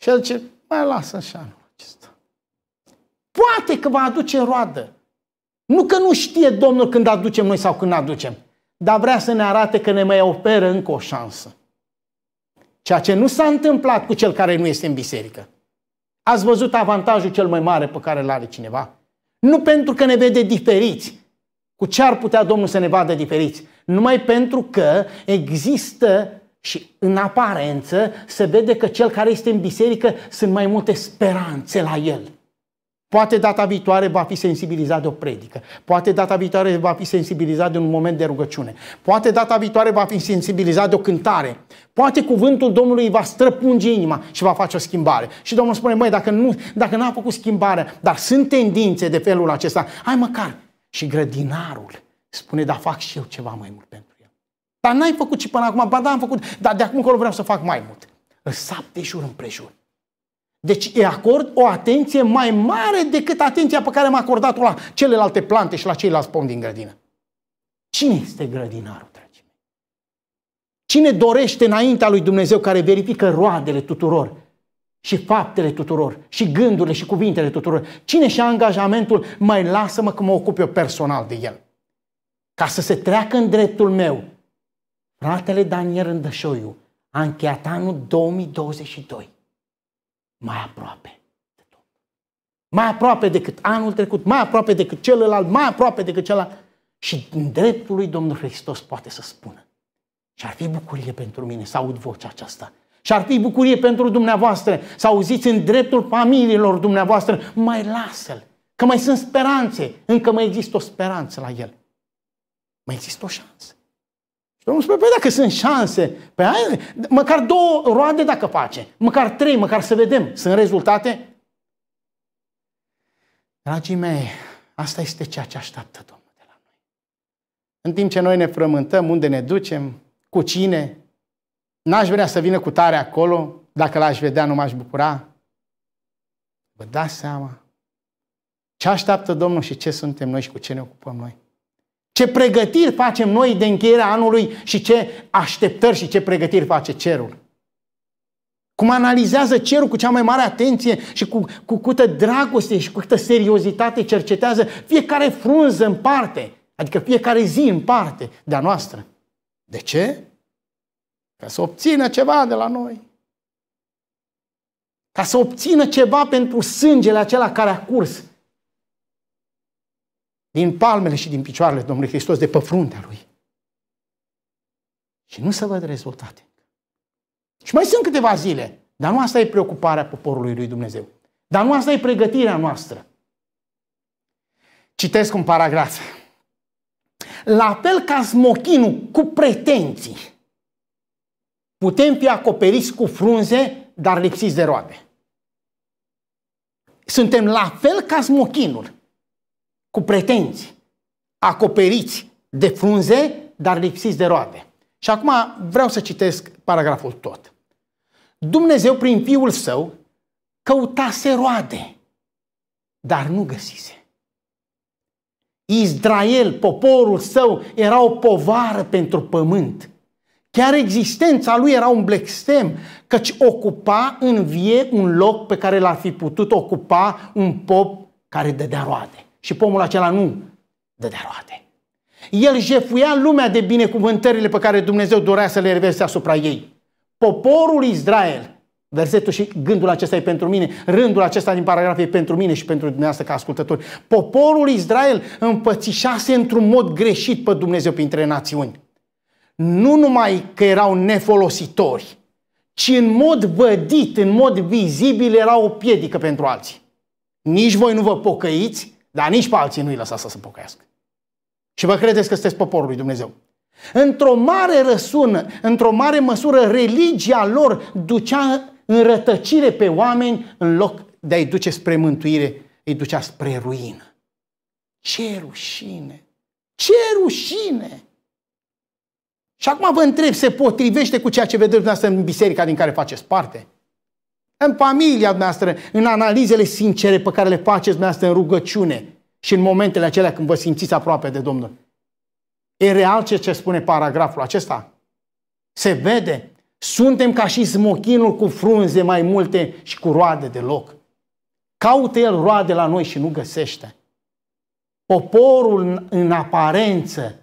Și el zice, mai lasă așa acesta. Poate că va aduce roadă. Nu că nu știe Domnul când aducem noi sau când aducem, dar vrea să ne arate că ne mai oferă încă o șansă. Ceea ce nu s-a întâmplat cu cel care nu este în biserică. Ați văzut avantajul cel mai mare pe care îl are cineva? Nu pentru că ne vede diferiți, cu ce ar putea Domnul să ne vadă diferiți, numai pentru că există și în aparență se vede că cel care este în biserică sunt mai multe speranțe la el. Poate data viitoare va fi sensibilizat de o predică. Poate data viitoare va fi sensibilizat de un moment de rugăciune. Poate data viitoare va fi sensibilizat de o cântare. Poate cuvântul Domnului va străpunge inima și va face o schimbare. Și Domnul spune, măi, dacă nu dacă n-a făcut schimbare, dar sunt tendințe de felul acesta, hai măcar. Și grădinarul spune, da, fac și eu ceva mai mult pentru el. Dar n-ai făcut și până acum, ba da, am făcut, dar de acum încolo vreau să fac mai mult. Îl sap de jur împrejur. Deci îi acord o atenție mai mare decât atenția pe care am acordat-o la celelalte plante și la ceilalți pomi din grădină. Cine este grădinarul, dragii mei? Cine dorește înaintea lui Dumnezeu care verifică roadele tuturor și faptele tuturor și gândurile și cuvintele tuturor? Cine și-a angajamentul, mai lasă-mă că mă ocup eu personal de el? Ca să se treacă în dreptul meu, fratele Daniel Îndășoiu a încheiat anul 2022 mai aproape de Domnul. Mai aproape decât anul trecut, mai aproape decât celălalt, mai aproape decât celălalt. Și în dreptul lui Domnul Hristos poate să spună. Și ar fi bucurie pentru mine să aud vocea aceasta. Și ar fi bucurie pentru dumneavoastră să auziți în dreptul familiilor dumneavoastră, mai lasă-l, că mai sunt speranțe, încă mai există o speranță la el. Mai există o șansă omul spune, păi dacă sunt șanse, pe păi aia, măcar două roade dacă face, măcar trei, măcar să vedem, sunt rezultate. Dragii mei, asta este ceea ce așteaptă Domnul de la noi. În timp ce noi ne frământăm, unde ne ducem, cu cine, n-aș vrea să vină cu tare acolo, dacă l-aș vedea nu m-aș bucura. Vă dați seama ce așteaptă Domnul și ce suntem noi și cu ce ne ocupăm noi. Ce pregătiri facem noi de încheierea anului și ce așteptări și ce pregătiri face cerul. Cum analizează cerul cu cea mai mare atenție și cu, cu câtă dragoste și cu câtă seriozitate cercetează fiecare frunză în parte, adică fiecare zi în parte de-a noastră. De ce? Ca să obțină ceva de la noi. Ca să obțină ceva pentru sângele acela care a curs din palmele și din picioarele Domnului Hristos, de pe fruntea Lui. Și nu să văd rezultate. Și mai sunt câteva zile, dar nu asta e preocuparea poporului Lui Dumnezeu. Dar nu asta e pregătirea noastră. Citesc un paragraf. La fel ca smochinul cu pretenții, putem fi acoperiți cu frunze, dar lipsiți de roade. Suntem la fel ca smochinul cu pretenții, acoperiți de frunze, dar lipsiți de roade. Și acum vreau să citesc paragraful tot. Dumnezeu prin Fiul Său căutase roade, dar nu găsise. Israel, poporul său, era o povară pentru pământ. Chiar existența lui era un blestem, căci ocupa în vie un loc pe care l-ar fi putut ocupa un pop care dădea roade. Și pomul acela nu dădea roade. El jefuia lumea de binecuvântările pe care Dumnezeu dorea să le reverse asupra ei. Poporul Israel, versetul și gândul acesta e pentru mine, rândul acesta din paragraf e pentru mine și pentru dumneavoastră ca ascultători. Poporul Israel împățișase într-un mod greșit pe Dumnezeu printre națiuni. Nu numai că erau nefolositori, ci în mod vădit, în mod vizibil, erau o piedică pentru alții. Nici voi nu vă pocăiți, dar nici pe alții nu-i lăsa să se pocăiască. Și vă credeți că sunteți poporul lui Dumnezeu. Într-o mare răsună, într-o mare măsură, religia lor ducea în rătăcire pe oameni în loc de a-i duce spre mântuire, îi ducea spre ruină. Ce rușine! Ce rușine! Și acum vă întreb, se potrivește cu ceea ce vedeți dumneavoastră în biserica din care faceți parte? În familia noastră, în analizele sincere pe care le faceți noastră în rugăciune și în momentele acelea când vă simțiți aproape de Domnul. E real ce, ce spune paragraful acesta? Se vede. Suntem ca și smochinul cu frunze mai multe și cu roade loc. Caută el roade la noi și nu găsește. Poporul în aparență,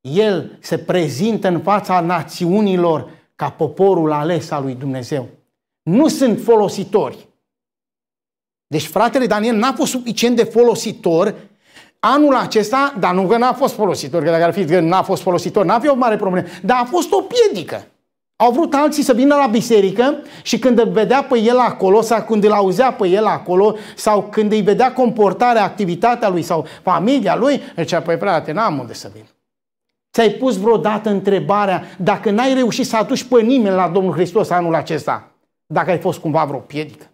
el se prezintă în fața națiunilor ca poporul ales al lui Dumnezeu nu sunt folositori. Deci fratele Daniel n-a fost suficient de folositor anul acesta, dar nu că n-a fost folositor, că dacă ar fi că n-a fost folositor, n-a fi o mare problemă, dar a fost o piedică. Au vrut alții să vină la biserică și când îl vedea pe el acolo sau când îl auzea pe el acolo sau când îi vedea comportarea, activitatea lui sau familia lui, zicea, păi frate, n-am unde să vin. Ți-ai pus vreodată întrebarea dacă n-ai reușit să aduci pe nimeni la Domnul Hristos anul acesta? dacă ai fost cumva vreo piedică.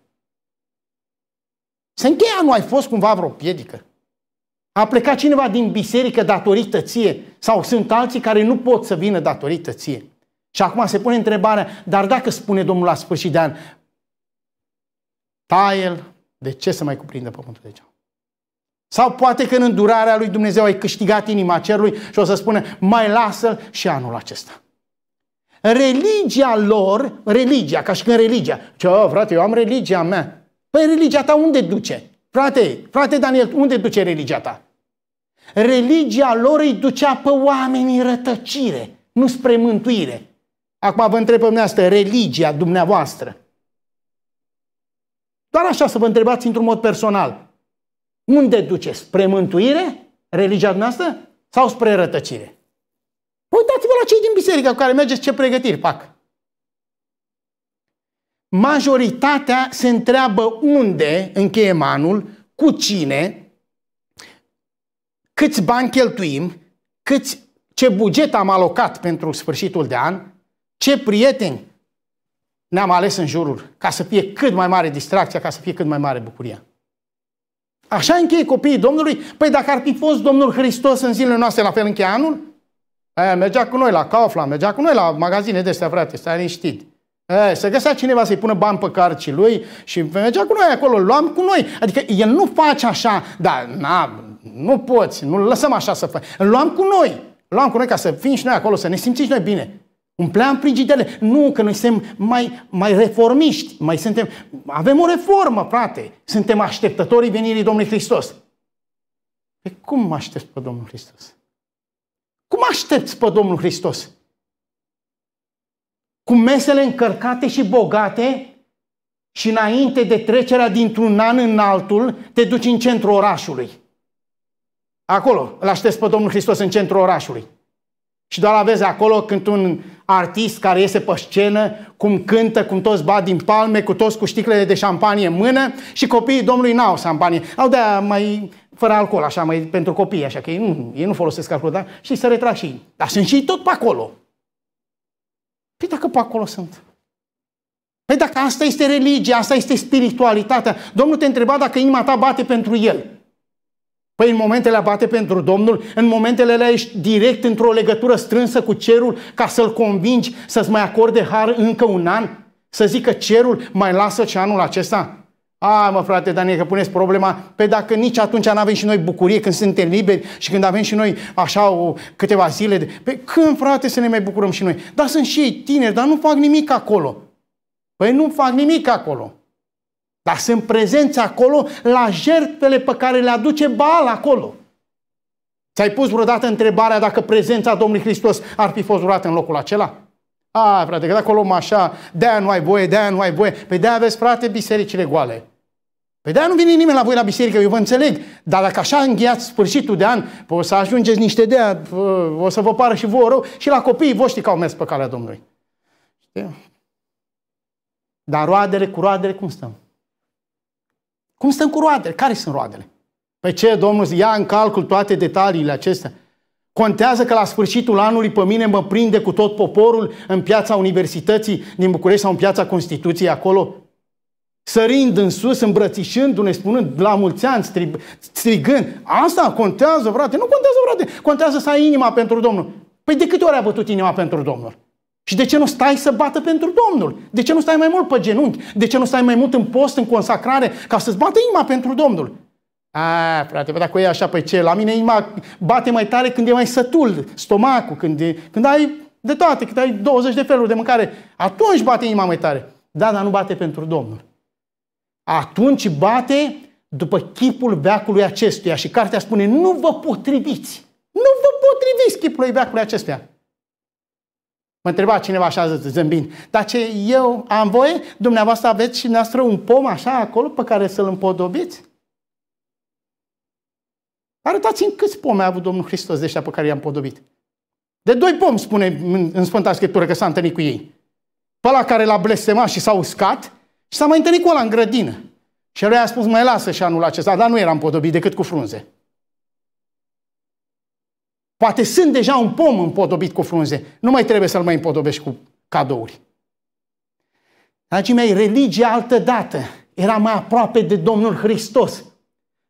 Se încheia, nu ai fost cumva vreo piedică. A plecat cineva din biserică datorită ție sau sunt alții care nu pot să vină datorită ție. Și acum se pune întrebarea, dar dacă spune Domnul la sfârșit de an, el, de ce să mai cuprindă pământul de geam? Sau poate că în îndurarea lui Dumnezeu ai câștigat inima cerului și o să spună, mai lasă-l și anul acesta. Religia lor, religia, ca și când religia. Ce, frate, eu am religia mea. Păi religia ta unde duce? Frate, frate Daniel, unde duce religia ta? Religia lor îi ducea pe oamenii rătăcire, nu spre mântuire. Acum vă întreb pe asta, religia dumneavoastră. Doar așa să vă întrebați într-un mod personal. Unde duce? Spre mântuire? Religia noastră? Sau spre rătăcire? Uitați-vă la cei din biserică cu care mergeți ce pregătiri fac. Majoritatea se întreabă unde încheie manul, cu cine, câți bani cheltuim, câți, ce buget am alocat pentru sfârșitul de an, ce prieteni ne-am ales în jurul, ca să fie cât mai mare distracția, ca să fie cât mai mare bucuria. Așa încheie copiii Domnului? Păi dacă ar fi fost Domnul Hristos în zilele noastre, la fel încheie anul? Aia mergea cu noi la Kaufland, mergea cu noi la magazine de astea, frate, stai liniștit. să găsea cineva să-i pună bani pe carci lui și mergea cu noi acolo, luam cu noi. Adică el nu face așa, da, na, nu poți, nu lăsăm așa să faci. Îl luam cu noi, luam cu noi ca să fim și noi acolo, să ne simțim și noi bine. Umpleam frigidele. Nu, că noi suntem mai, mai reformiști, mai suntem, avem o reformă, frate. Suntem așteptătorii venirii Domnului Hristos. Pe cum mă aștept pe Domnul Hristos? Cum aștepți pe Domnul Hristos? Cu mesele încărcate și bogate și înainte de trecerea dintr-un an în altul, te duci în centrul orașului. Acolo îl aștepți pe Domnul Hristos în centrul orașului. Și doar aveți vezi acolo când un artist care iese pe scenă, cum cântă, cum toți bat din palme, cu toți cu sticlele de șampanie în mână și copiii domnului n-au șampanie. Au de mai fără alcool, așa, mai pentru copii, așa, că ei nu, ei nu folosesc alcool, da? și să retrag și ei. Dar sunt și ei tot pe acolo. Păi dacă pe acolo sunt. Păi dacă asta este religia, asta este spiritualitatea, Domnul te întreba dacă inima ta bate pentru El. Păi în momentele abate pentru Domnul, în momentele alea ești direct într-o legătură strânsă cu cerul ca să-l convingi să-ți mai acorde har încă un an? Să zică cerul mai lasă și anul acesta? A, mă frate Daniel, că puneți problema pe păi dacă nici atunci nu avem și noi bucurie când suntem liberi și când avem și noi așa o, câteva zile. De... Pe păi când, frate, să ne mai bucurăm și noi? Dar sunt și ei tineri, dar nu fac nimic acolo. Păi nu fac nimic acolo. Dar sunt prezenți acolo la jertfele pe care le aduce Baal acolo. Ți-ai pus vreodată întrebarea dacă prezența Domnului Hristos ar fi fost vreodată în locul acela? A, frate, că dacă o luăm așa, de-aia nu ai voie, de-aia nu ai voie. Păi de-aia aveți, frate, bisericile goale. Păi de nu vine nimeni la voi la biserică, eu vă înțeleg. Dar dacă așa îngheați sfârșitul de an, o să ajungeți niște de o să vă pară și vouă rău și la copiii voștri că au mers pe calea Domnului. Știu? Dar roadele cu roadele cum stăm? Cum stăm cu roadele? Care sunt roadele? Păi ce, Domnul, ia în calcul toate detaliile acestea. Contează că la sfârșitul anului pe mine mă prinde cu tot poporul în piața Universității din București sau în piața Constituției acolo? Sărind în sus, îmbrățișându-ne, spunând la mulți ani, strigând. Asta contează, frate. Nu contează, frate. Contează să ai inima pentru Domnul. Păi de câte ori a bătut inima pentru Domnul? Și de ce nu stai să bată pentru Domnul? De ce nu stai mai mult pe genunchi? De ce nu stai mai mult în post, în consacrare, ca să-ți bată inima pentru Domnul? A, frate, bă, dacă e așa, pe ce? La mine inima bate mai tare când e mai sătul stomacul, când, e, când ai de toate, când ai 20 de feluri de mâncare. Atunci bate inima mai tare. Da, dar nu bate pentru Domnul. Atunci bate după chipul veacului acestuia. Și cartea spune, nu vă potriviți. Nu vă potriviți chipului veacului acestuia. Mă întreba cineva așa zâmbind, dar ce eu am voie? Dumneavoastră aveți și noastră un pom așa acolo pe care să-l împodobiți? Arătați-mi câți pomi a avut Domnul Hristos de ăștia pe care i-am podobit. De doi pomi spune în Sfânta Scriptură că s-a întâlnit cu ei. Pe ăla care l-a blestemat și s-a uscat și s-a mai întâlnit cu ăla în grădină. Și el i-a spus, mai lasă și anul acesta, dar nu era împodobit decât cu frunze. Poate sunt deja un pom împodobit cu frunze. Nu mai trebuie să-l mai împodobești cu cadouri. Dragii mei, religia altădată era mai aproape de Domnul Hristos.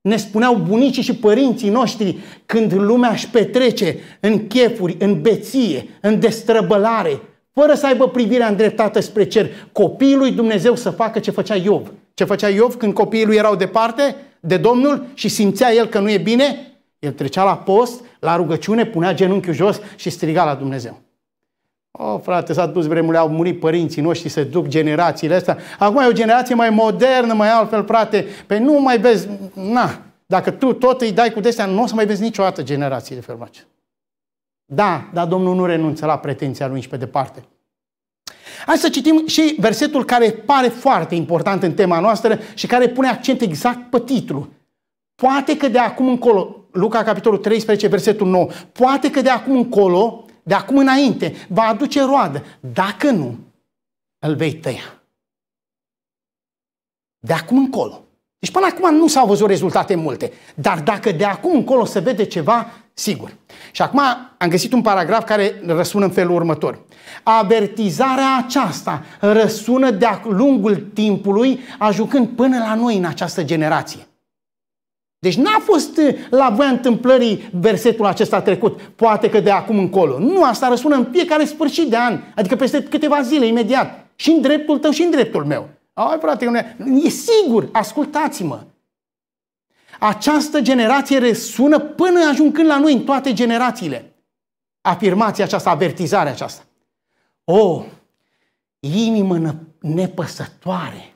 Ne spuneau bunicii și părinții noștri când lumea își petrece în chefuri, în beție, în destrăbălare, fără să aibă privirea îndreptată spre cer, copiii lui Dumnezeu să facă ce făcea Iov. Ce făcea Iov când copiii lui erau departe de Domnul și simțea el că nu e bine? El trecea la post, la rugăciune, punea genunchiul jos și striga la Dumnezeu. O, oh, frate, s-a dus vremurile, au murit părinții noștri, se duc generațiile astea. Acum e o generație mai modernă, mai altfel, frate. Pe nu mai vezi, na, dacă tu tot îi dai cu destea, nu o să mai vezi niciodată generații de felul acesta. Da, dar Domnul nu renunță la pretenția lui și pe departe. Hai să citim și versetul care pare foarte important în tema noastră și care pune accent exact pe titlu. Poate că de acum încolo, Luca capitolul 13, versetul 9, poate că de acum încolo, de acum înainte, va aduce roadă. Dacă nu, îl vei tăia. De acum încolo. Deci până acum nu s-au văzut rezultate multe. Dar dacă de acum încolo se vede ceva, sigur. Și acum am găsit un paragraf care răsună în felul următor. Avertizarea aceasta răsună de-a lungul timpului, ajucând până la noi în această generație. Deci n-a fost eh, la voia întâmplării versetul acesta trecut, poate că de acum încolo. Nu, asta răsună în fiecare sfârșit de an, adică peste câteva zile imediat. Și în dreptul tău și în dreptul meu. Ai, frate, e sigur, ascultați-mă. Această generație răsună până ajungând la noi în toate generațiile. Afirmația aceasta, avertizarea aceasta. O, inimă nepăsătoare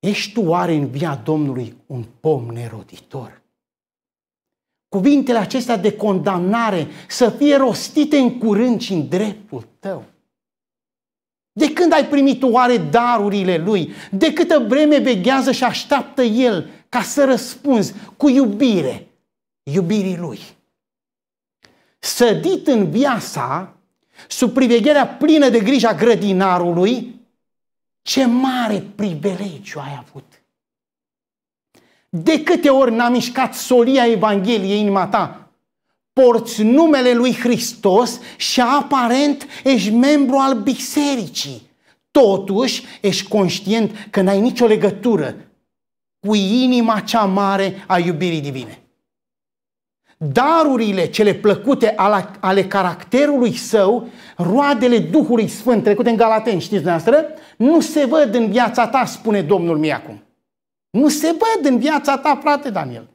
Ești tu oare în via Domnului un pom neroditor? Cuvintele acestea de condamnare să fie rostite în curând și în dreptul tău. De când ai primit oare darurile lui? De câtă vreme veghează și așteaptă el ca să răspunzi cu iubire iubirii lui? Sădit în viața, sub privegherea plină de grija grădinarului, ce mare privilegiu ai avut! De câte ori n-a mișcat solia Evangheliei inima ta? Porți numele lui Hristos și aparent ești membru al bisericii. Totuși, ești conștient că n-ai nicio legătură cu inima cea mare a iubirii divine. Darurile cele plăcute ale caracterului său, roadele Duhului Sfânt, trecute în Galaten, știți dumneavoastră, nu se văd în viața ta, spune Domnul mie acum. Nu se văd în viața ta, frate Daniel.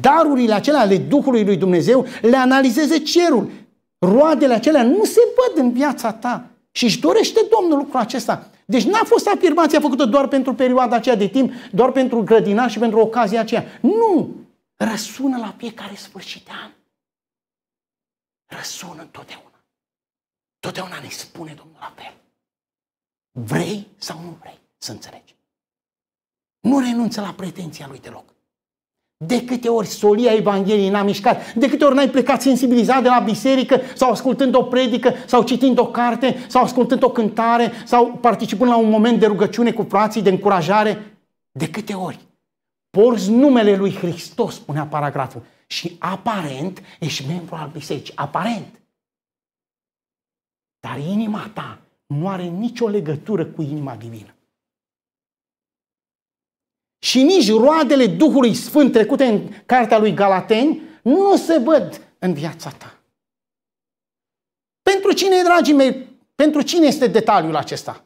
Darurile acelea ale Duhului lui Dumnezeu le analizeze cerul. Roadele acelea nu se văd în viața ta. Și își dorește Domnul lucrul acesta. Deci n-a fost afirmația făcută doar pentru perioada aceea de timp, doar pentru grădina și pentru ocazia aceea. Nu! Răsună la fiecare sfârșit de an. Răsună întotdeauna. Totdeauna ne spune Domnul la fel. Vrei sau nu vrei să înțelegi? Nu renunță la pretenția lui deloc. De câte ori solia Evangheliei n-a mișcat, de câte ori n-ai plecat sensibilizat de la biserică sau ascultând o predică sau citind o carte sau ascultând o cântare sau participând la un moment de rugăciune cu frații, de încurajare, de câte ori porți numele lui Hristos, spunea paragraful, și aparent ești membru al bisericii, aparent. Dar inima ta nu are nicio legătură cu inima divină. Și nici roadele Duhului Sfânt trecute în cartea lui Galateni nu se văd în viața ta. Pentru cine, dragii mei, pentru cine este detaliul acesta?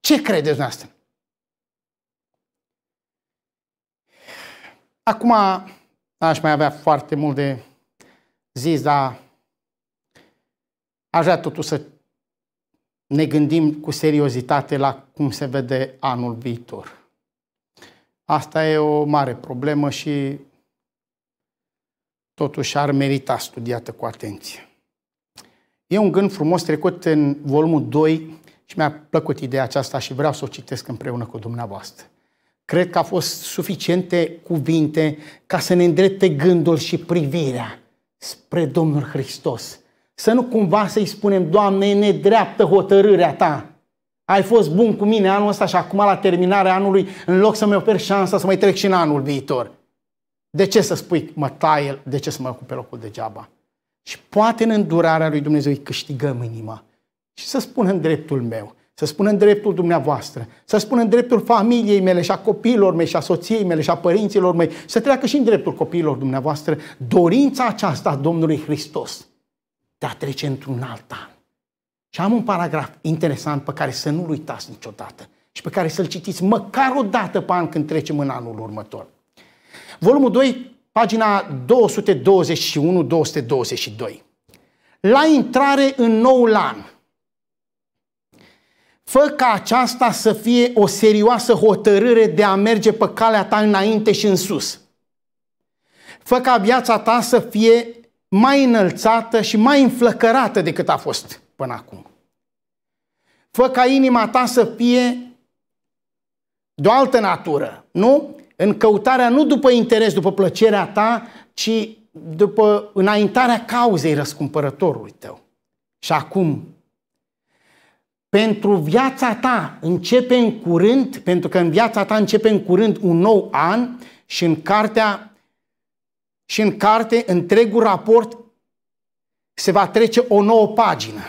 Ce credeți noastră? Acum aș mai avea foarte mult de zis, dar Aș vrea totuși să ne gândim cu seriozitate la cum se vede anul viitor. Asta e o mare problemă și totuși ar merita studiată cu atenție. E un gând frumos trecut în volumul 2 și mi-a plăcut ideea aceasta și vreau să o citesc împreună cu dumneavoastră. Cred că a fost suficiente cuvinte ca să ne îndrepte gândul și privirea spre Domnul Hristos, să nu cumva să-i spunem, Doamne, e nedreaptă hotărârea Ta. Ai fost bun cu mine anul ăsta și acum la terminarea anului, în loc să-mi ofer șansa să mai trec și în anul viitor. De ce să spui, mă tai el, de ce să mă ocupe locul degeaba? Și poate în îndurarea lui Dumnezeu îi câștigăm inima. Și să spun în dreptul meu, să spun în dreptul dumneavoastră, să spun în dreptul familiei mele și a copiilor mei și a soției mele și a părinților mei, să treacă și în dreptul copiilor dumneavoastră dorința aceasta a Domnului Hristos de a trece într-un alt an. Și am un paragraf interesant pe care să nu-l uitați niciodată și pe care să-l citiți măcar o dată pe an când trecem în anul următor. Volumul 2, pagina 221-222. La intrare în noul an, fă ca aceasta să fie o serioasă hotărâre de a merge pe calea ta înainte și în sus. Fă ca viața ta să fie mai înălțată și mai înflăcărată decât a fost până acum. Fă ca inima ta să fie de o altă natură, nu? În căutarea nu după interes, după plăcerea ta, ci după înaintarea cauzei răscumpărătorului tău. Și acum, pentru viața ta începe în curând, pentru că în viața ta începe în curând un nou an și în cartea și în carte întregul raport se va trece o nouă pagină.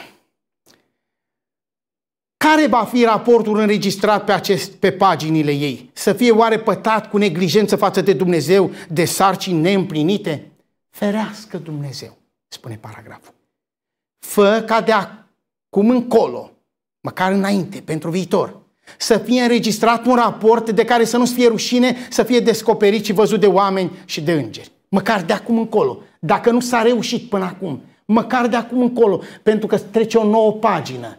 Care va fi raportul înregistrat pe, acest, pe paginile ei? Să fie oare pătat cu neglijență față de Dumnezeu, de sarcini neîmplinite? Ferească Dumnezeu, spune paragraful. Fă ca de acum încolo, măcar înainte, pentru viitor, să fie înregistrat un raport de care să nu fie rușine, să fie descoperit și văzut de oameni și de îngeri. Măcar de acum încolo. Dacă nu s-a reușit până acum, măcar de acum încolo, pentru că trece o nouă pagină.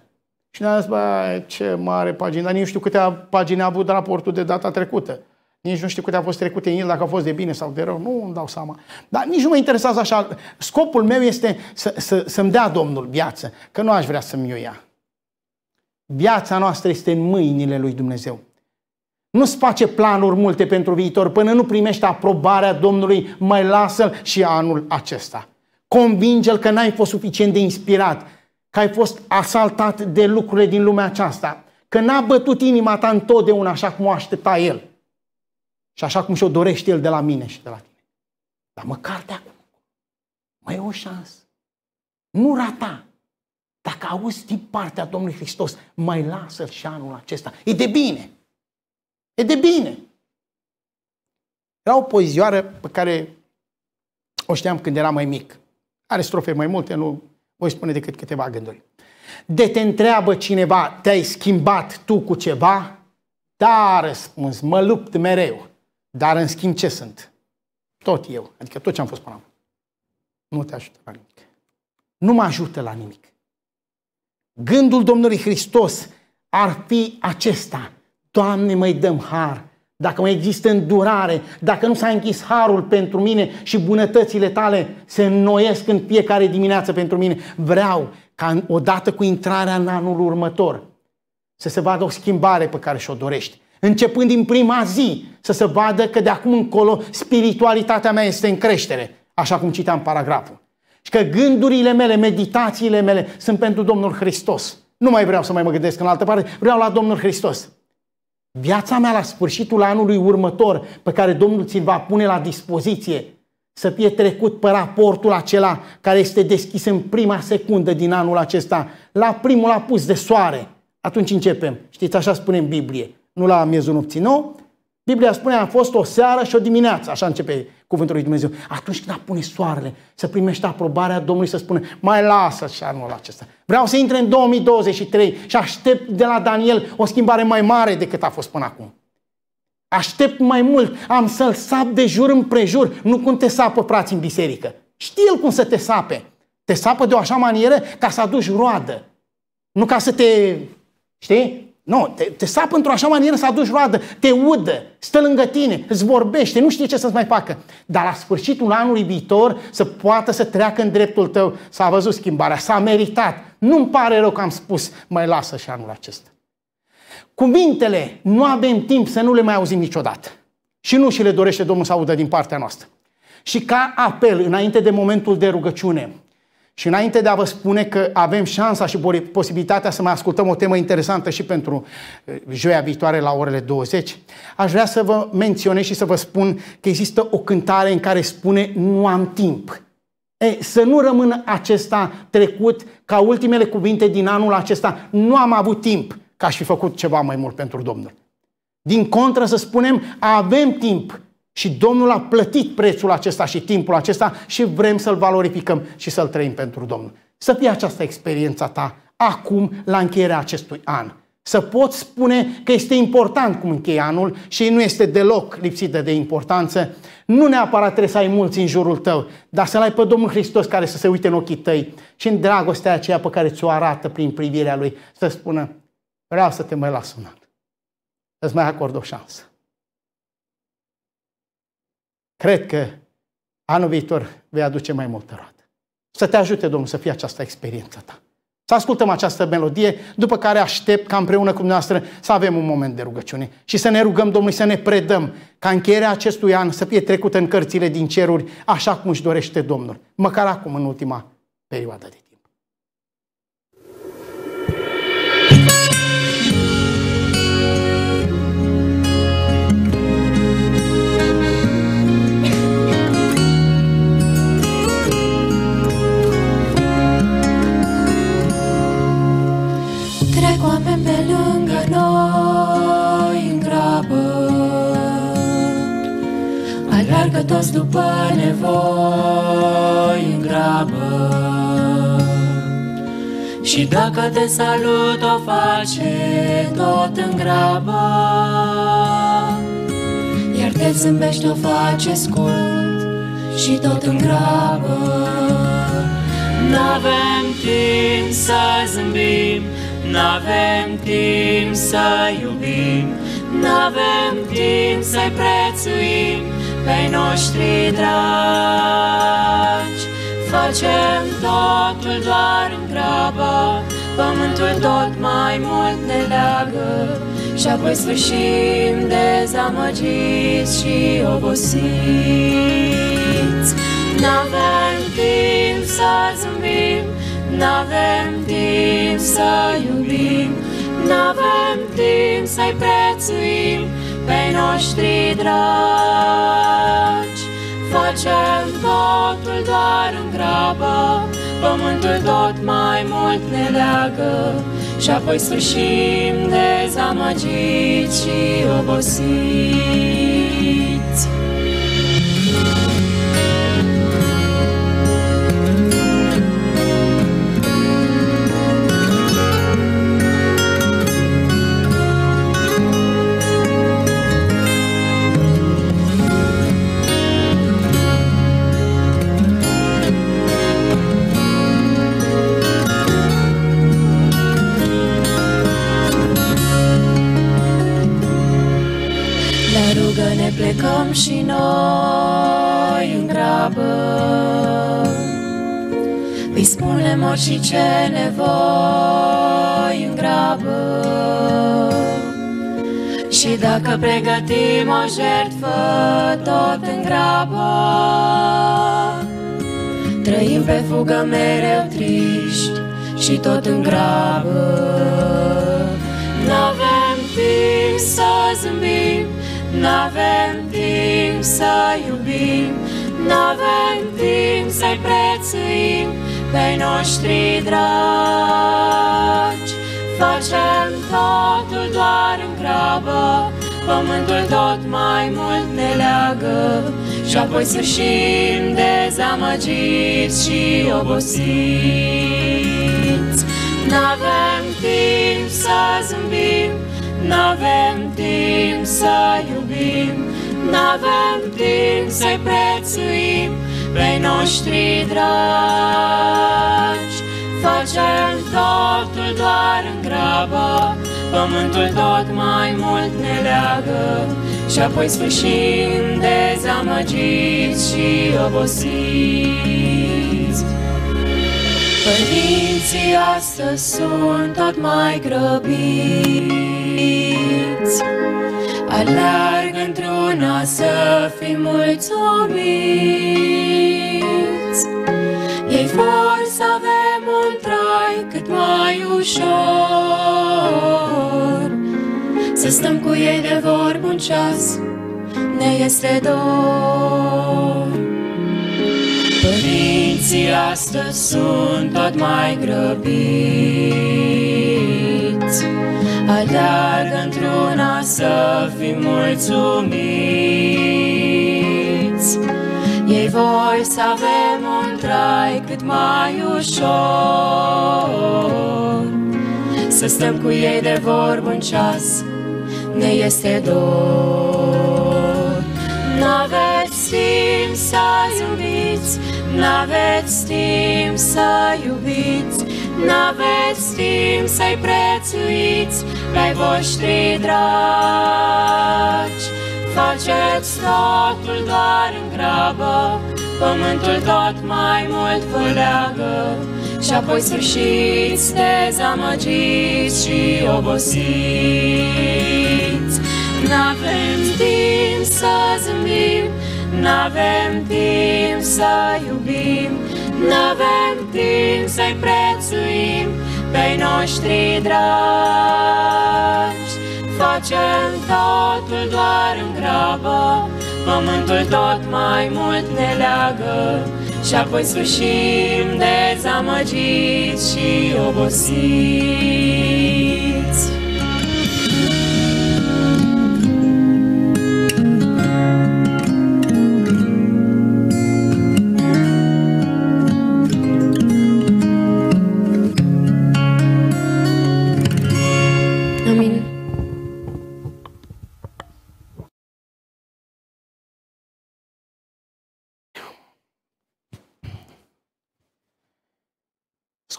Și ne-am zis, bă, ce mare pagină, dar nici nu știu câte pagini a avut raportul de data trecută. Nici nu știu câte a fost trecute în el, dacă a fost de bine sau de rău, nu îmi dau seama. Dar nici nu mă interesează așa. Scopul meu este să, să, să-mi dea Domnul viață, că nu aș vrea să-mi o ia. Viața noastră este în mâinile lui Dumnezeu. Nu-ți face planuri multe pentru viitor până nu primești aprobarea Domnului, mai lasă-l și anul acesta. Convinge-l că n-ai fost suficient de inspirat, că ai fost asaltat de lucrurile din lumea aceasta, că n-a bătut inima ta întotdeauna așa cum o aștepta el și așa cum și-o dorește el de la mine și de la tine. Dar măcar de acum, mai e o șansă. Nu rata. Dacă auzi din partea Domnului Hristos, mai lasă-l și anul acesta. E de bine. E de bine. Era o poezioară pe care o știam când eram mai mic. Are strofe mai multe, nu voi spune decât câteva gânduri. De te întreabă cineva, te-ai schimbat tu cu ceva? Da, răspuns, mă lupt mereu. Dar în schimb ce sunt? Tot eu, adică tot ce am fost până acum. Nu te ajută la nimic. Nu mă ajută la nimic. Gândul Domnului Hristos ar fi acesta – Doamne, mai dăm har, dacă mai există îndurare, dacă nu s-a închis harul pentru mine și bunătățile tale se înnoiesc în fiecare dimineață pentru mine, vreau ca odată cu intrarea în anul următor să se vadă o schimbare pe care și-o dorești. Începând din prima zi să se vadă că de acum încolo spiritualitatea mea este în creștere, așa cum citeam paragraful. Și că gândurile mele, meditațiile mele sunt pentru Domnul Hristos. Nu mai vreau să mai mă gândesc în altă parte, vreau la Domnul Hristos. Viața mea la sfârșitul anului următor, pe care Domnul ți-l va pune la dispoziție, să fie trecut pe raportul acela care este deschis în prima secundă din anul acesta, la primul apus de soare. Atunci începem. Știți, așa spune în Biblie. Nu la miezul nopții, nu? Biblia spune, a fost o seară și o dimineață. Așa începe cuvântul lui Dumnezeu. Atunci când apune soarele, să primești aprobarea Domnului să spună, mai lasă și anul acesta. Vreau să intre în 2023 și aștept de la Daniel o schimbare mai mare decât a fost până acum. Aștept mai mult, am să-l sap de jur împrejur, nu cum te sapă frații în biserică. Știi el cum să te sape. Te sapă de o așa manieră ca să aduci roadă. Nu ca să te, știi, nu, te, te sapă într-o așa manieră să aduci roadă, te udă, stă lângă tine, îți vorbește, nu știe ce să-ți mai facă. Dar la sfârșitul anului viitor să poată să treacă în dreptul tău, s-a văzut schimbarea, s-a meritat. Nu-mi pare rău că am spus, mai lasă și anul acesta. Cuvintele nu avem timp să nu le mai auzim niciodată. Și nu și le dorește Domnul să audă din partea noastră. Și ca apel, înainte de momentul de rugăciune, și înainte de a vă spune că avem șansa și posibilitatea să mai ascultăm o temă interesantă și pentru eh, joia viitoare la orele 20, aș vrea să vă menționez și să vă spun că există o cântare în care spune nu am timp. E, să nu rămână acesta trecut ca ultimele cuvinte din anul acesta. Nu am avut timp ca aș fi făcut ceva mai mult pentru Domnul. Din contră să spunem, avem timp și Domnul a plătit prețul acesta și timpul acesta și vrem să-l valorificăm și să-l trăim pentru Domnul. Să fie această experiența ta acum, la încheierea acestui an. Să poți spune că este important cum încheie anul și nu este deloc lipsită de importanță. Nu neapărat trebuie să ai mulți în jurul tău, dar să-L ai pe Domnul Hristos care să se uite în ochii tăi și în dragostea aceea pe care ți-o arată prin privirea Lui să spună, vreau să te mai las un an, Îți mai acord o șansă. Cred că anul viitor vei aduce mai multă roadă. Să te ajute Domnul să fie această experiență ta. Să ascultăm această melodie, după care aștept ca împreună cu dumneavoastră să avem un moment de rugăciune și să ne rugăm Domnului să ne predăm ca încheierea acestui an să fie trecută în cărțile din ceruri așa cum își dorește Domnul, măcar acum în ultima perioadă de timp. trec oameni pe lângă noi în grabă Aleargă toți după nevoi în grabă Și dacă te salut o face tot în grabă Iar te zâmbești o face scurt și tot în grabă N-avem timp să zâmbim N-avem timp să iubim, n-avem timp să-i prețuim pe noștri dragi. Facem totul doar în grabă, pământul tot mai mult ne leagă și apoi sfârșim dezamăgiți și obosiți. N-avem timp să zâmbim, N-avem timp să iubim, n-avem timp să-i prețuim pe noștri dragi. Facem totul doar în grabă, pământul tot mai mult ne leagă și apoi sfârșim dezamăgiți și obosiți. La rugă, ne plecăm și noi în grabă. Îi spunem ne voi în grabă. Și dacă pregătim o jertfă tot în grabă Trăim pe fugă mereu triști și tot în grabă N-avem timp să zâmbim N-avem timp să iubim, n-avem timp să-i prețuim pe noștri dragi. Facem totul doar în grabă, pământul tot mai mult ne leagă și apoi sfârșim dezamăgiți și obosiți. N-avem timp să zâmbim, N-avem timp să iubim, n-avem timp să-i prețuim pe noștri dragi. Facem totul doar în grabă, pământul tot mai mult ne leagă și apoi sfârșim dezamăgiți și obosiți. Părinții astăzi sunt tot mai grăbiți Alerg într-una să fim mulțumiți Ei vor să avem un trai cât mai ușor Să stăm cu ei de vorbă un ceas, ne este dor Părinții astăzi sunt tot mai grăbiți Aleargă într-una să fim mulțumiți Ei voi să avem un trai cât mai ușor Să stăm cu ei de vorbă în ceas Ne este dor N-aveți timp să iubiți N-aveți timp să iubiți, n-aveți timp să-i prețuiți pe voștri dragi. Faceți totul doar în grabă, pământul tot mai mult vă leagă și apoi sfârșiți dezamăgiți și obosiți. N-avem timp să zâmbim, N-avem timp să iubim, n-avem timp să-i prețuim pe noștri dragi. Facem totul doar în grabă, pământul tot mai mult ne leagă și apoi sfârșim dezamăgiți și obosiți.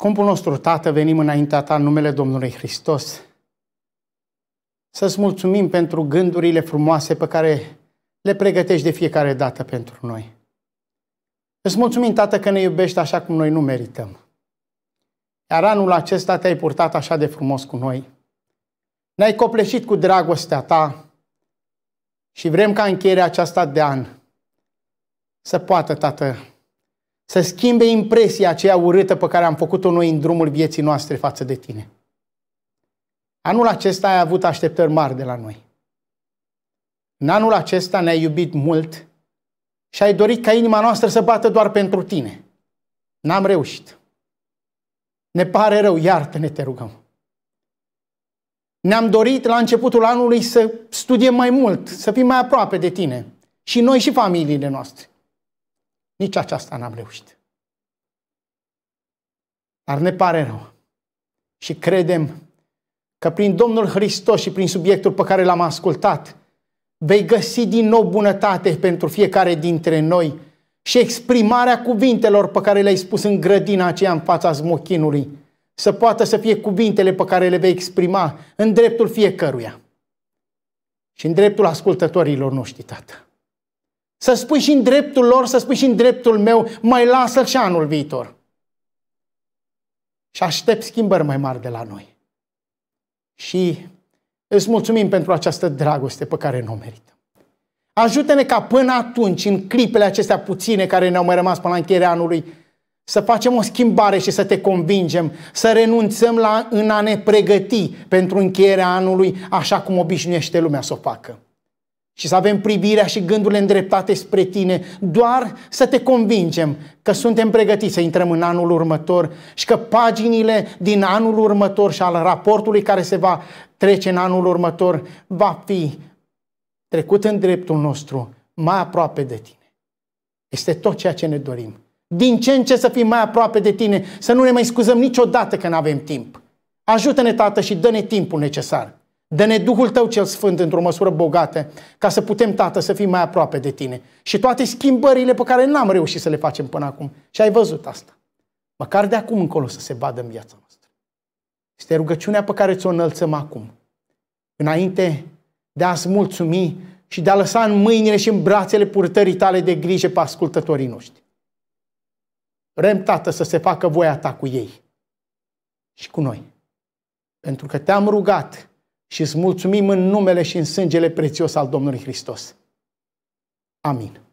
Scumpul nostru Tată, venim înaintea Ta în numele Domnului Hristos să-ți mulțumim pentru gândurile frumoase pe care le pregătești de fiecare dată pentru noi. Îți mulțumim, Tată, că ne iubești așa cum noi nu merităm. Iar anul acesta te-ai purtat așa de frumos cu noi. Ne-ai copleșit cu dragostea ta și vrem ca încheierea aceasta de an să poată, Tată, să schimbe impresia aceea urâtă pe care am făcut-o noi în drumul vieții noastre față de tine. Anul acesta ai avut așteptări mari de la noi. În anul acesta ne-ai iubit mult și ai dorit ca inima noastră să bată doar pentru tine. N-am reușit. Ne pare rău, iartă-ne, te rugăm. Ne-am dorit la începutul anului să studiem mai mult, să fim mai aproape de tine. Și noi și familiile noastre. Nici aceasta n-am reușit. Dar ne pare rău. Și credem că prin Domnul Hristos și prin subiectul pe care l-am ascultat, vei găsi din nou bunătate pentru fiecare dintre noi și exprimarea cuvintelor pe care le-ai spus în grădina aceea în fața zmochinului să poată să fie cuvintele pe care le vei exprima în dreptul fiecăruia și în dreptul ascultătorilor noștri, Tată. Să spui și în dreptul lor, să spui și în dreptul meu, mai lasă-l și anul viitor. Și aștept schimbări mai mari de la noi. Și îți mulțumim pentru această dragoste pe care nu o merită. Ajută-ne ca până atunci, în clipele acestea puține care ne-au mai rămas până la încheierea anului, să facem o schimbare și să te convingem, să renunțăm la în a ne pregăti pentru încheierea anului așa cum obișnuiește lumea să o facă și să avem privirea și gândurile îndreptate spre tine, doar să te convingem că suntem pregătiți să intrăm în anul următor și că paginile din anul următor și al raportului care se va trece în anul următor va fi trecut în dreptul nostru, mai aproape de tine. Este tot ceea ce ne dorim. Din ce în ce să fim mai aproape de tine, să nu ne mai scuzăm niciodată că nu avem timp. Ajută-ne, Tată, și dă-ne timpul necesar Dă-ne Duhul Tău cel Sfânt într-o măsură bogată, ca să putem, Tată, să fim mai aproape de Tine. Și toate schimbările pe care n-am reușit să le facem până acum. Și ai văzut asta. Măcar de acum încolo să se vadă în viața noastră. Este rugăciunea pe care ți-o înălțăm acum. Înainte de a-ți mulțumi și de a lăsa în mâinile și în brațele purtării tale de grijă pe ascultătorii noștri. Vrem, Tată, să se facă voia Ta cu ei și cu noi. Pentru că te-am rugat și îți mulțumim în numele și în sângele prețios al Domnului Hristos. Amin.